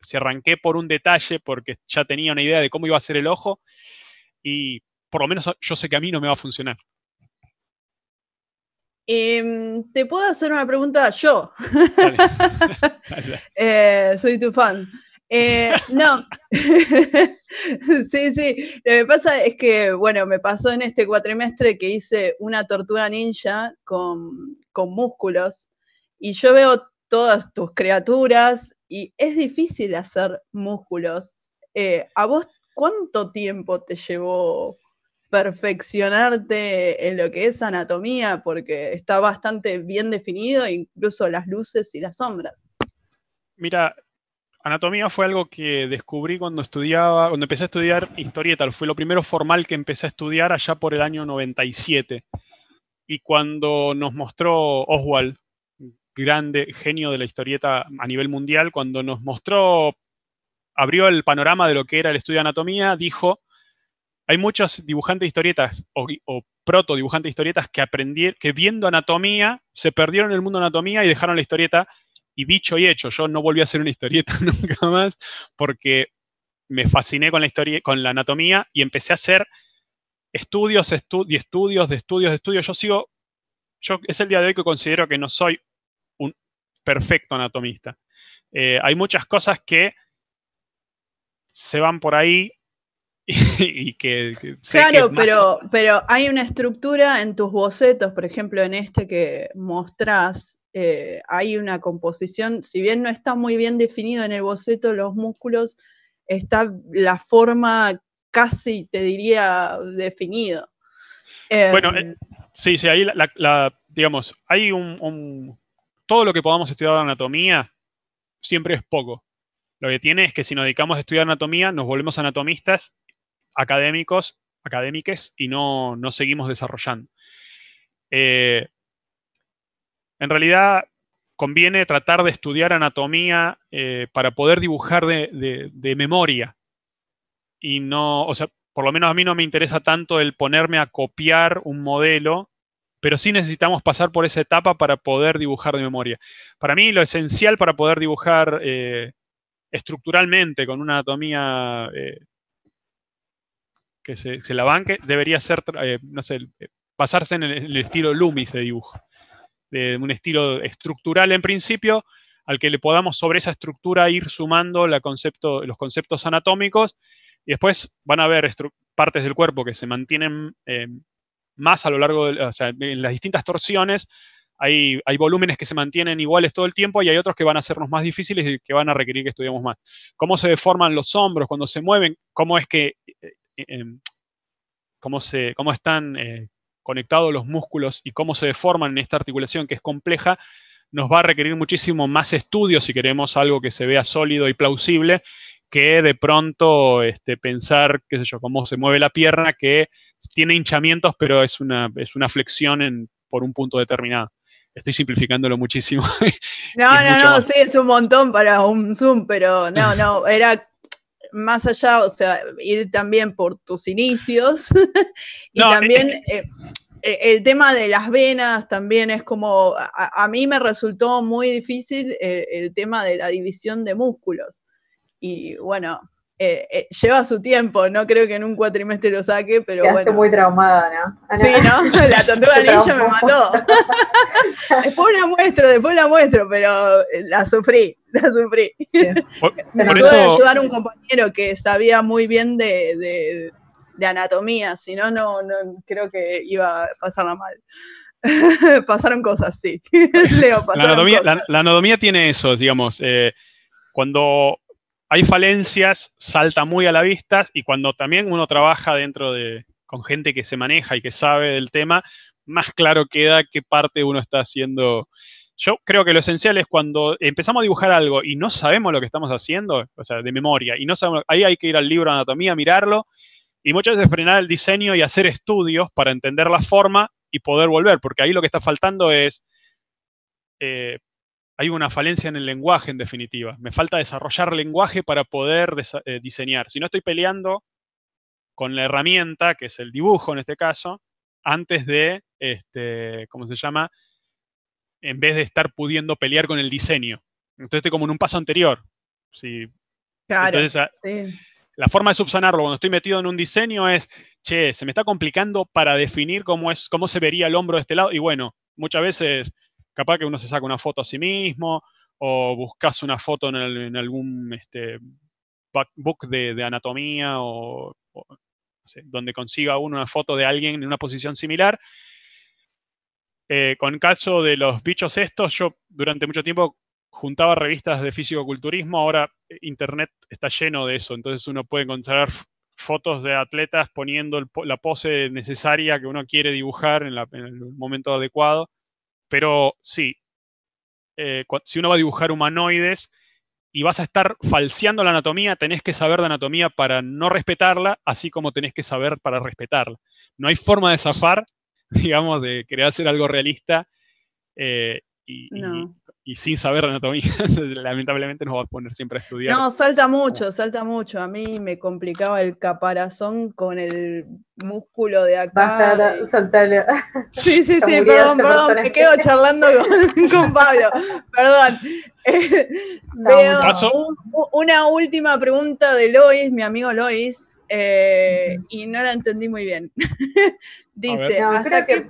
si arranqué por un detalle porque ya tenía una idea de cómo iba a ser el ojo y por lo menos yo sé que a mí no me va a funcionar. Em, te puedo hacer una pregunta yo. Eh, soy tu fan. Eh, no, sí, sí, lo que pasa es que, bueno, me pasó en este cuatrimestre que hice una tortuga ninja con, músculos y yo veo todas tus criaturas y es difícil hacer músculos. Eh, ¿A vos cuánto tiempo te llevó perfeccionarte en lo que es anatomía, porque está bastante bien definido, incluso las luces y las sombras. Mira, anatomía fue algo que descubrí cuando estudiaba, cuando empecé a estudiar historieta, fue lo primero formal que empecé a estudiar allá por el año 97. Y cuando nos mostró Oswald, grande genio de la historieta a nivel mundial, cuando nos mostró, abrió el panorama de lo que era el estudio de anatomía, dijo, hay muchos dibujantes de historietas o, proto dibujantes de historietas que aprendieron, que viendo anatomía, se perdieron el mundo de anatomía y dejaron la historieta. Y dicho y hecho, yo no volví a hacer una historieta nunca más porque me fasciné con la, historia, con la anatomía y empecé a hacer estudios, y estudios, de estudios, de estudios. Yo sigo, yo es el día de hoy que considero que no soy un perfecto anatomista. Eh, hay muchas cosas que se van por ahí y que, claro, pero, pero hay una estructura en tus bocetos, por ejemplo, en este que mostrás, eh, hay una composición, si bien no está muy bien definido en el boceto, los músculos, está la forma casi, te diría, definido bueno, em, eh, sí, sí, ahí digamos, hay un, un, todo lo que podamos estudiar anatomía siempre es poco. Lo que tiene es que si nos dedicamos a estudiar anatomía, nos volvemos anatomistas académicos, académicas y no, seguimos desarrollando. Eh, en realidad, conviene tratar de estudiar anatomía eh, para poder dibujar de, memoria. Y no, o sea, por lo menos a mí no me interesa tanto el ponerme a copiar un modelo, pero sí necesitamos pasar por esa etapa para poder dibujar de memoria. Para mí, lo esencial para poder dibujar eh, estructuralmente con una anatomía que se, la banque, debería ser, eh, no sé, eh, basarse en el, estilo Loomis de dibujo, de, un estilo estructural en principio, al que le podamos sobre esa estructura ir sumando los conceptos anatómicos y después van a haber partes del cuerpo que se mantienen eh, más a lo largo, de, o sea, en las distintas torsiones, hay, hay, volúmenes que se mantienen iguales todo el tiempo y hay otros que van a hacernos más difíciles y que van a requerir que estudiemos más. Cómo se deforman los hombros cuando se mueven, cómo es que eh, eh, cómo, se, cómo están eh, conectados los músculos y cómo se deforman en esta articulación que es compleja, nos va a requerir muchísimo más estudio si queremos algo que se vea sólido y plausible que de pronto este, pensar, qué sé yo, cómo se mueve la pierna, que tiene hinchamientos, pero es una, es una flexión por un punto determinado. Estoy simplificándolo muchísimo. No, no, no, sí, es un montón para un Zoom, pero no, no, era más allá, o sea, ir también por tus inicios y eh, también... Eh, eh, el tema de las venas también es como, a, mí me resultó muy difícil el, tema de la división de músculos. Y bueno, eh, eh, lleva su tiempo, no creo que en un cuatrimestre lo saque, pero bueno. muy traumada, ¿no? Ah, sí, ¿no? La tortuga ninja me mató. después la muestro, después la muestro, pero eh, la sufrí, la sufrí. me por eso... llevar ayudar a un compañero que sabía muy bien de, anatomía, si no, no, creo que iba a pasarla mal. pasaron cosas, sí. la, anatomía, tiene eso, digamos. cuando hay falencias, salta muy a la vista y cuando también uno trabaja dentro de, con gente que se maneja y que sabe del tema, más claro queda qué parte uno está haciendo. Yo creo que lo esencial es cuando empezamos a dibujar algo y no sabemos lo que estamos haciendo, o sea, de memoria, y no sabemos, ahí hay que ir al libro de anatomía, mirarlo, y muchas veces frenar el diseño y hacer estudios para entender la forma y poder volver, porque ahí lo que está faltando es eh, hay una falencia en el lenguaje, en definitiva. Me falta desarrollar lenguaje para poder eh, diseñar. Si no estoy peleando con la herramienta, que es el dibujo en este caso, antes de, este, ¿cómo se llama? En vez de estar pudiendo pelear con el diseño. Entonces estoy como en un paso anterior. claro. Ah, la forma de subsanarlo cuando estoy metido en un diseño es, che, se me está complicando para definir cómo, es, cómo se vería el hombro de este lado. Y bueno, muchas veces capaz que uno se saca una foto a sí mismo o buscas una foto en, algún este, book de, anatomía o, donde consiga uno una foto de alguien en una posición similar. Eh, con caso de los bichos estos, yo durante mucho tiempo juntaba revistas de fisicoculturismo, ahora eh, internet está lleno de eso, entonces uno puede encontrar fotos de atletas poniendo la pose necesaria que uno quiere dibujar en el momento adecuado. Pero sí, eh, si uno va a dibujar humanoides y vas a estar falseando la anatomía, tenés que saber de anatomía para no respetarla, así como tenés que saber para respetarla. No hay forma de zafar, digamos, de querer hacer algo realista eh, y, no y sin saber anatomía, lamentablemente nos va a poner siempre a estudiar. No, salta mucho, salta mucho. A mí me complicaba el caparazón con el músculo de acá. Basta, salta. Sí, sí, sí, perdón, perdón, me quedo charlando con, Pablo, perdón. una última pregunta de Lois, mi amigo Lois, eh, y no la entendí muy bien. Dice, no, ¿hasta que...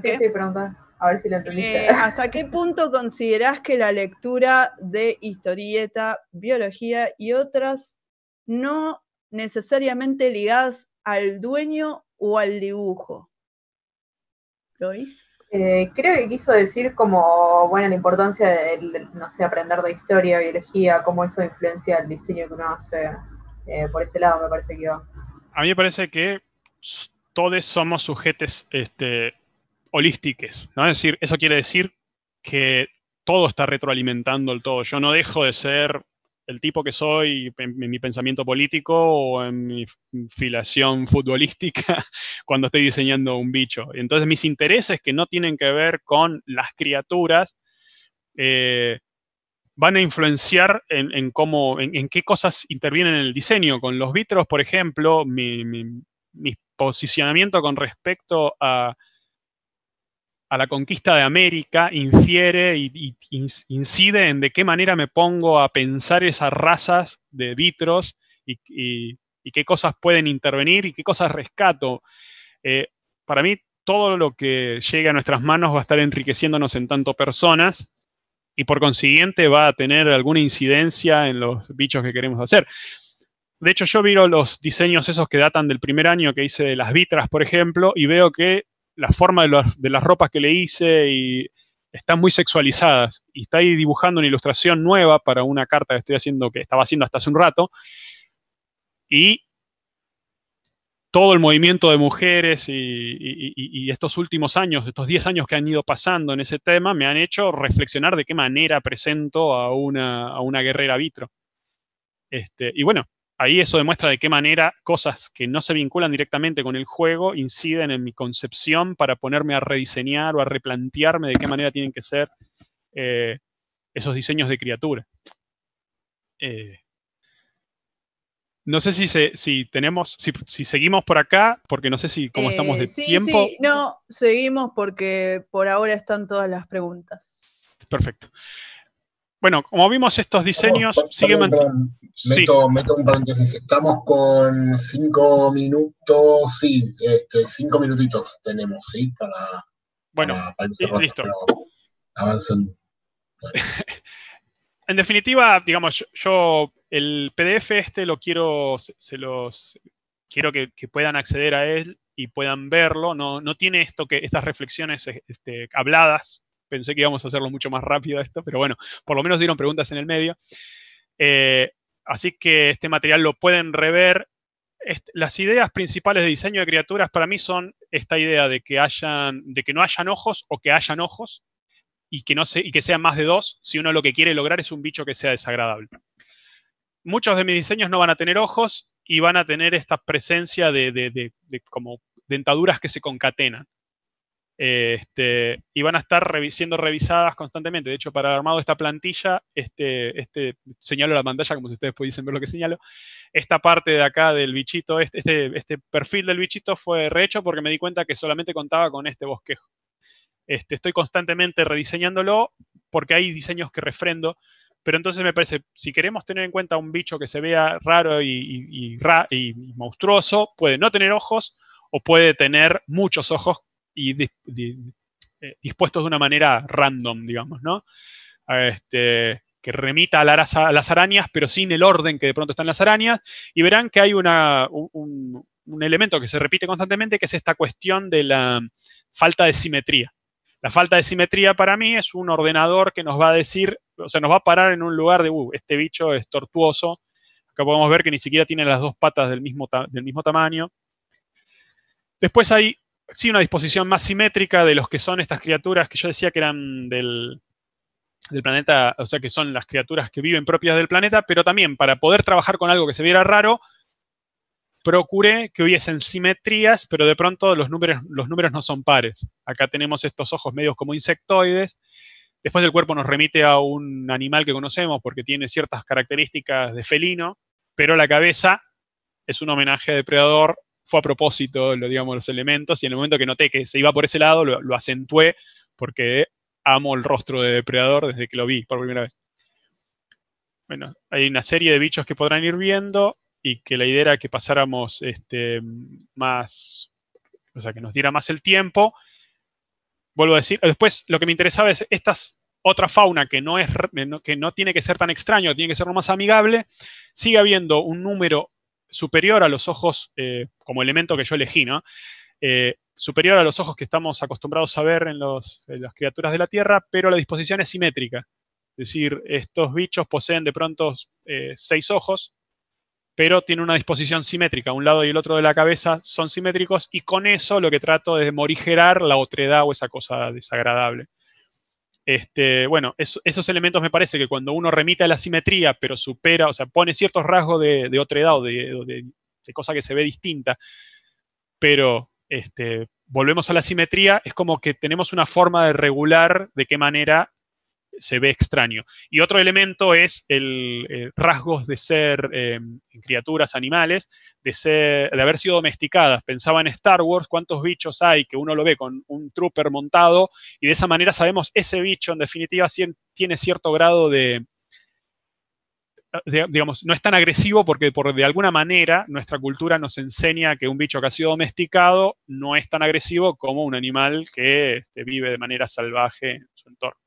sí, sí, pregunta. A ver si lo entendiste. Eh, ¿Hasta qué punto considerás que la lectura de historieta, biología y otras no necesariamente ligadas al dueño o al dibujo? ¿Lo oís? Eh, creo que quiso decir como, bueno, la importancia de, no sé, aprender de historia, biología, cómo eso influencia el diseño que uno hace. Eh, por ese lado me parece que va. A mí me parece que todos somos sujetos este, holístiques, Es decir, eso quiere decir que todo está retroalimentando el todo. Yo no dejo de ser el tipo que soy en, mi pensamiento político o en mi filación futbolística cuando estoy diseñando un bicho. Entonces mis intereses que no tienen que ver con las criaturas eh, van a influenciar en, cómo, qué cosas intervienen en el diseño. Con los vitros, por ejemplo, mi posicionamiento con respecto a a la conquista de América infiere y, incide en de qué manera me pongo a pensar esas razas de vitros y, qué cosas pueden intervenir y qué cosas rescato. Eh, para mí, todo lo que llegue a nuestras manos va a estar enriqueciéndonos en tanto personas y por consiguiente va a tener alguna incidencia en los bichos que queremos hacer. De hecho, yo viro los diseños esos que datan del primer año que hice de las vitras, por ejemplo, y veo que la forma de, las ropas que le hice y están muy sexualizadas. Y está ahí dibujando una ilustración nueva para una carta que estoy haciendo, que estaba haciendo hasta hace un rato. Y todo el movimiento de mujeres y, estos últimos años, estos 10 años que han ido pasando en ese tema, me han hecho reflexionar de qué manera presento a una, a una guerrera vitro. Este, y bueno, ahí eso demuestra de qué manera cosas que no se vinculan directamente con el juego inciden en mi concepción para ponerme a rediseñar o a replantearme de qué manera tienen que ser eh, esos diseños de criatura. Eh, no sé si, si tenemos, si, seguimos por acá, porque no sé si cómo eh, estamos de sí, tiempo. Sí, no, seguimos porque por ahora están todas las preguntas. Perfecto. Bueno, como vimos estos diseños, manteniendo. Meto, un paréntesis. Estamos con cinco minutos, sí, este, cinco minutitos tenemos, ¿sí? Para. Bueno, listo. Avancen. en definitiva, digamos, yo el PDF este lo quiero, se los quiero que, puedan acceder a él y puedan verlo. No, no tiene esto que estas reflexiones este, habladas pensé que íbamos a hacerlo mucho más rápido esto, pero bueno, por lo menos dieron preguntas en el medio. Eh, así que este material lo pueden rever. Las ideas principales de diseño de criaturas para mí son esta idea de que, hayan, de que no hayan ojos o que hayan ojos y que, no y que sean más de dos si uno lo que quiere lograr es un bicho que sea desagradable. Muchos de mis diseños no van a tener ojos y van a tener esta presencia de, de como dentaduras que se concatenan este, y van a estar siendo revisadas constantemente. De hecho, para armado esta plantilla, este, este, señalo la pantalla como si ustedes pudiesen ver lo que señalo, esta parte de acá del bichito, este, este, este, perfil del bichito fue rehecho porque me di cuenta que solamente contaba con este bosquejo. Este, estoy constantemente rediseñándolo porque hay diseños que refrendo, pero entonces me parece, si queremos tener en cuenta un bicho que se vea raro y, y monstruoso, puede no tener ojos o puede tener muchos ojos y eh, dispuestos de una manera random, digamos, ¿no? Este, que remita a, las arañas, pero sin el orden que de pronto están las arañas, y verán que hay un, elemento que se repite constantemente, que es esta cuestión de la falta de simetría. La falta de simetría para mí es un ordenador que nos va a decir, o sea, nos va a parar en un lugar de, uh, este bicho es tortuoso. Acá podemos ver que ni siquiera tiene las dos patas del mismo, del mismo tamaño. Después hay sí, una disposición más simétrica de los que son estas criaturas que yo decía que eran del, planeta, o sea, que son las criaturas que viven propias del planeta, pero también para poder trabajar con algo que se viera raro, procuré que hubiesen simetrías, pero de pronto los números, los números no son pares. Acá tenemos estos ojos medios como insectoides. Después el cuerpo nos remite a un animal que conocemos porque tiene ciertas características de felino, pero la cabeza es un homenaje a depredador fue a propósito, lo, digamos, los elementos, y en el momento que noté que se iba por ese lado, lo, acentué, porque amo el rostro de depredador desde que lo vi por primera vez. Bueno, hay una serie de bichos que podrán ir viendo y que la idea era que pasáramos este, más, o sea, que nos diera más el tiempo. Vuelvo a decir, después lo que me interesaba es esta otra fauna que no, es, que no tiene que ser tan extraño, tiene que ser lo más amigable, sigue habiendo un número superior a los ojos eh, como elemento que yo elegí, ¿no? Eh, superior a los ojos que estamos acostumbrados a ver en, las criaturas de la Tierra, pero la disposición es simétrica. Es decir, estos bichos poseen de pronto eh, seis ojos, pero tienen una disposición simétrica. Un lado y el otro de la cabeza son simétricos y con eso lo que trato es de morigerar la otredad o esa cosa desagradable. Este, bueno, esos elementos me parece que cuando uno remite a la simetría, pero supera, o sea, pone ciertos rasgos de, otra edad o de, cosa que se ve distinta, pero este, volvemos a la simetría, es como que tenemos una forma de regular de qué manera se ve extraño. Y otro elemento es el eh, rasgos de ser em, criaturas animales, de, ser, de haber sido domesticadas. Pensaba en Star Wars, cuántos bichos hay que uno lo ve con un trooper montado y de esa manera sabemos ese bicho en definitiva tiene cierto grado de, digamos, no es tan agresivo porque por, de alguna manera nuestra cultura nos enseña que un bicho que ha sido domesticado no es tan agresivo como un animal que este, vive de manera salvaje en su entorno.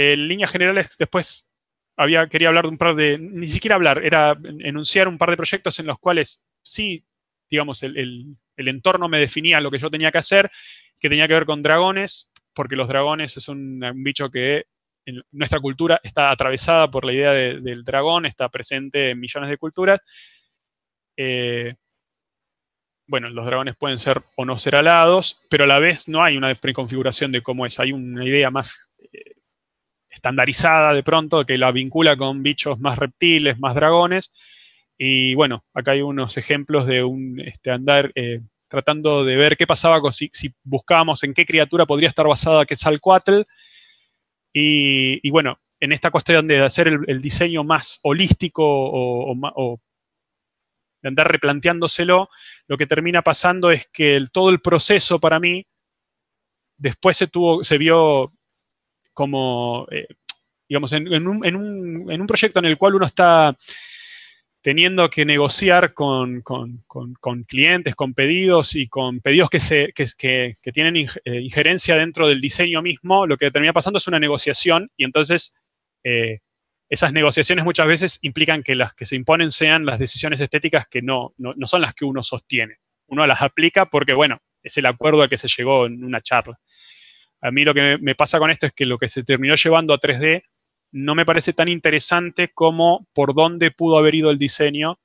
En líneas generales, después había, quería hablar de un par de, ni siquiera hablar, era enunciar un par de proyectos en los cuales sí, digamos, el, entorno me definía lo que yo tenía que hacer, que tenía que ver con dragones, porque los dragones es un, bicho que en nuestra cultura está atravesada por la idea del dragón, está presente en millones de culturas. Eh, bueno, los dragones pueden ser o no ser alados, pero a la vez no hay una preconfiguración de cómo es, hay una idea más estandarizada de pronto, que la vincula con bichos más reptiles, más dragones. Y bueno, acá hay unos ejemplos de un este, andar eh, tratando de ver qué pasaba si, buscábamos en qué criatura podría estar basada que es Y, y bueno, en esta cuestión de hacer el, diseño más holístico o, de andar replanteándoselo, lo que termina pasando es que todo el proceso para mí después se, tuvo, se vio como, eh, digamos, en, un, proyecto en el cual uno está teniendo que negociar con, clientes, con pedidos y con pedidos que, se, que, tienen eh, injerencia dentro del diseño mismo, lo que termina pasando es una negociación y entonces eh, esas negociaciones muchas veces implican que las que se imponen sean las decisiones estéticas que no, no son las que uno sostiene. Uno las aplica porque, bueno, es el acuerdo al que se llegó en una charla. A mí lo que me pasa con esto es que lo que se terminó llevando a 3D no me parece tan interesante como por dónde pudo haber ido el diseño,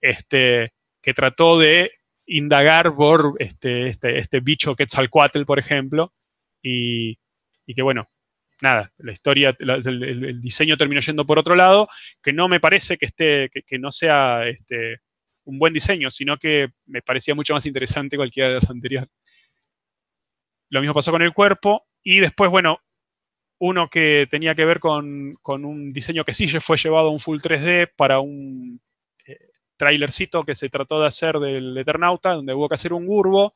este, que trató de indagar por este, este, este bicho Quetzalcoatl, por ejemplo, y, que bueno, nada, la historia, el, diseño terminó yendo por otro lado, que no me parece que, esté, que, no sea este, un buen diseño, sino que me parecía mucho más interesante cualquiera de las anteriores. Lo mismo pasó con el cuerpo. Y después, bueno, uno que tenía que ver con, un diseño que sí fue llevado a un full 3D para un eh, trailercito que se trató de hacer del Eternauta, donde hubo que hacer un gurbo,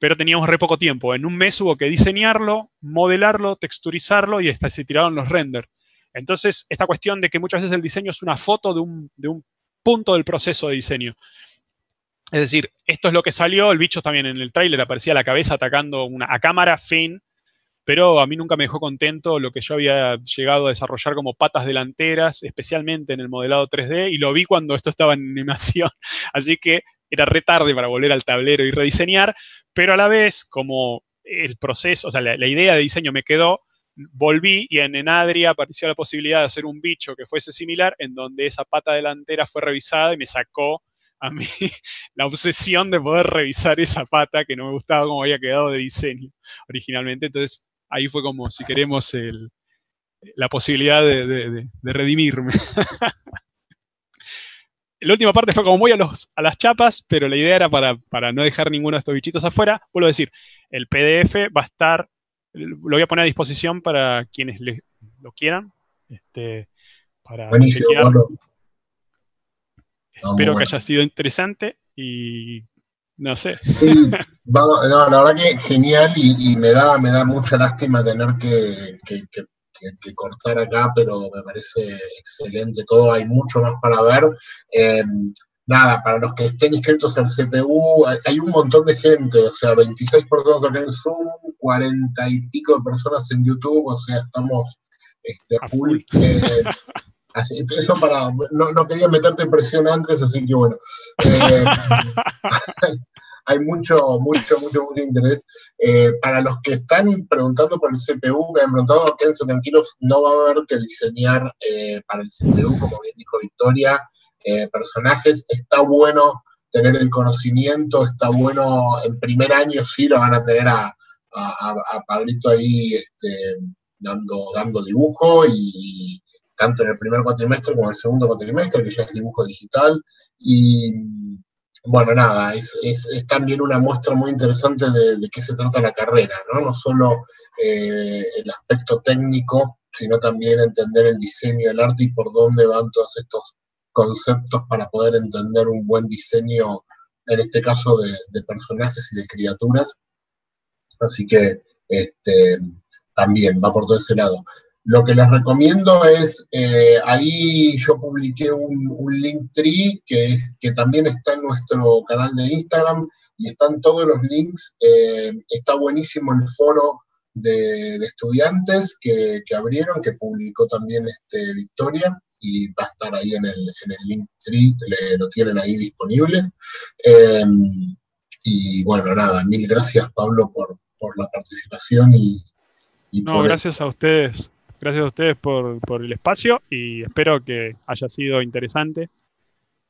pero teníamos re poco tiempo. En un mes hubo que diseñarlo, modelarlo, texturizarlo y hasta se tiraron los renders. Entonces, esta cuestión de que muchas veces el diseño es una foto de un, de un punto del proceso de diseño. Es decir, esto es lo que salió, el bicho también en el tráiler aparecía la cabeza atacando una, a cámara, fin, pero a mí nunca me dejó contento lo que yo había llegado a desarrollar como patas delanteras, especialmente en el modelado 3D, y lo vi cuando esto estaba en animación, así que era re tarde para volver al tablero y rediseñar, pero a la vez, como el proceso, o sea, la, idea de diseño me quedó, volví y en Adria apareció la posibilidad de hacer un bicho que fuese similar, en donde esa pata delantera fue revisada y me sacó a mí la obsesión de poder revisar esa pata que no me gustaba como había quedado de diseño originalmente. Entonces ahí fue como, si queremos, la posibilidad de, redimirme. la última parte fue como voy a, los, a las chapas, pero la idea era para, no dejar ninguno de estos bichitos afuera. Vuelvo a decir, el PDF va a estar, lo voy a poner a disposición para quienes lo quieran. Este, para Espero que haya sido interesante y no sé. Sí, la verdad que genial y, me, da, me da mucha lástima tener que, cortar acá, pero me parece excelente todo, hay mucho más para ver. Eh, nada, para los que estén inscritos al CPU, hay, un montón de gente, o sea, 26 personas acá en Zoom, 40 y pico de personas en YouTube, o sea, estamos este, full. Eh, eso para, no, quería meterte en presión antes, así que bueno. Eh, hay mucho, mucho, mucho, mucho interés. Eh, para los que están preguntando por el CPU, que han preguntado, quédense tranquilos, no va a haber que diseñar eh, para el CPU, como bien dijo Victoria, personajes. Está bueno tener el conocimiento, está bueno, en primer año sí lo van a tener a, a, Pablito ahí este, dando, dando dibujo y tanto en el primer cuatrimestre como en el segundo cuatrimestre, que ya es dibujo digital. Y bueno, nada, es, es, también una muestra muy interesante de, qué se trata la carrera, ¿no? No solo eh, el aspecto técnico, sino también entender el diseño, del arte y por dónde van todos estos conceptos para poder entender un buen diseño, en este caso de, personajes y de criaturas. Así que este, también va por todo ese lado. Lo que les recomiendo es, eh, ahí yo publiqué un, link tree que, es, que también está en nuestro canal de Instagram y están todos los links. Eh, está buenísimo el foro de, estudiantes que, abrieron, que publicó también este, Victoria y va a estar ahí en el, en link tree, lo tienen ahí disponible. Em, y bueno, nada, mil gracias Pablo por, la participación y... no, gracias a ustedes Gracias a ustedes por, el espacio y espero que haya sido interesante.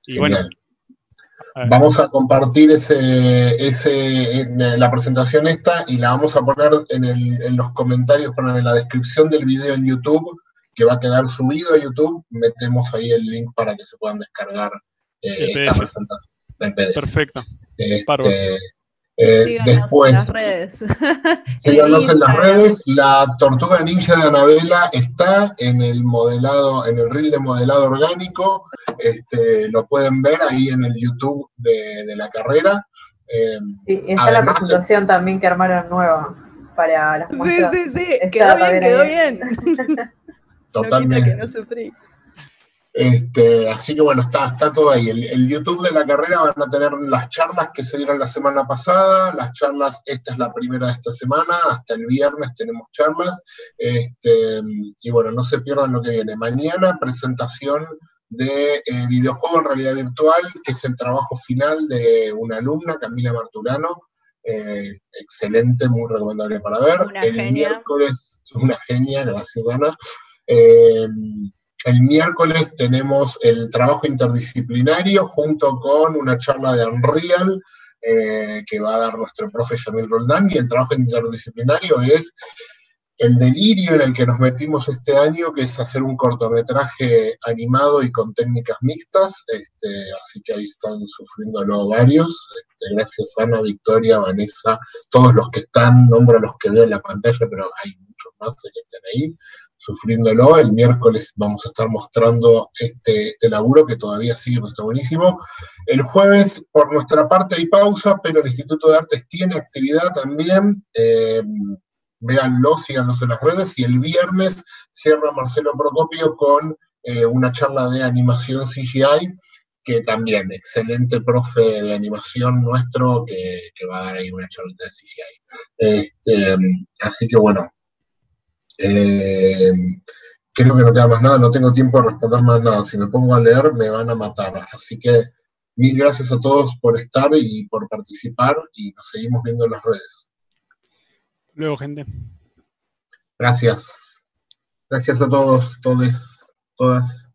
Y bueno. Vamos a compartir ese, eh, la presentación esta y la vamos a poner en, los comentarios, en la descripción del video en YouTube, que va a quedar subido a YouTube. Metemos ahí el link para que se puedan descargar eh, esta presentación. Del PDF. Perfecto. Este, eh, después, en las redes. síganos en las redes. La tortuga ninja de Anabela está en el modelado, en el reel de modelado orgánico. Este, lo pueden ver ahí en el YouTube de, de la carrera. Em, sí, y está la presentación también que armaron nueva para las muestras. Sí, sí, sí, quedó bien, quedó bien. Totalmente. que no sufrí. Este, así que bueno, está, está todo ahí. El, YouTube de la carrera van a tener las charlas que se dieron la semana pasada, las charlas, esta es la primera de esta semana, hasta el viernes tenemos charlas. Este, y bueno, no se pierdan lo que viene. Mañana presentación de eh, videojuego en realidad virtual, que es el trabajo final de una alumna, Camila Marturano. Eh, excelente, muy recomendable para ver. el miércoles, una genia, gracias Ana. Eh, el miércoles tenemos el trabajo interdisciplinario junto con una charla de Unreal eh, que va a dar nuestro profe Jamil Roldán y el trabajo interdisciplinario es el delirio en el que nos metimos este año, que es hacer un cortometraje animado y con técnicas mixtas, este, así que ahí están sufriéndolo varios. Este, gracias Ana, Victoria, Vanessa, todos los que están, nombro a los que veo en la pantalla, pero hay muchos más que están ahí sufriéndolo. El miércoles vamos a estar mostrando este, este laburo que todavía sigue, pues está buenísimo. El jueves, por nuestra parte, hay pausa, pero el Instituto de Artes tiene actividad también. Eh, véanlo, síganos en las redes. Y el viernes cierra Marcelo Procopio con eh, una charla de animación CGI, que también, excelente profe de animación nuestro, que, va a dar ahí una charla de CGI. Este, así que bueno. Eh, creo que no queda más nada, no tengo tiempo de responder más nada. Si me pongo a leer, me van a matar. Así que mil gracias a todos por estar y por participar y nos seguimos viendo en las redes. Luego, gente. Gracias. Gracias a todos, todes, todas.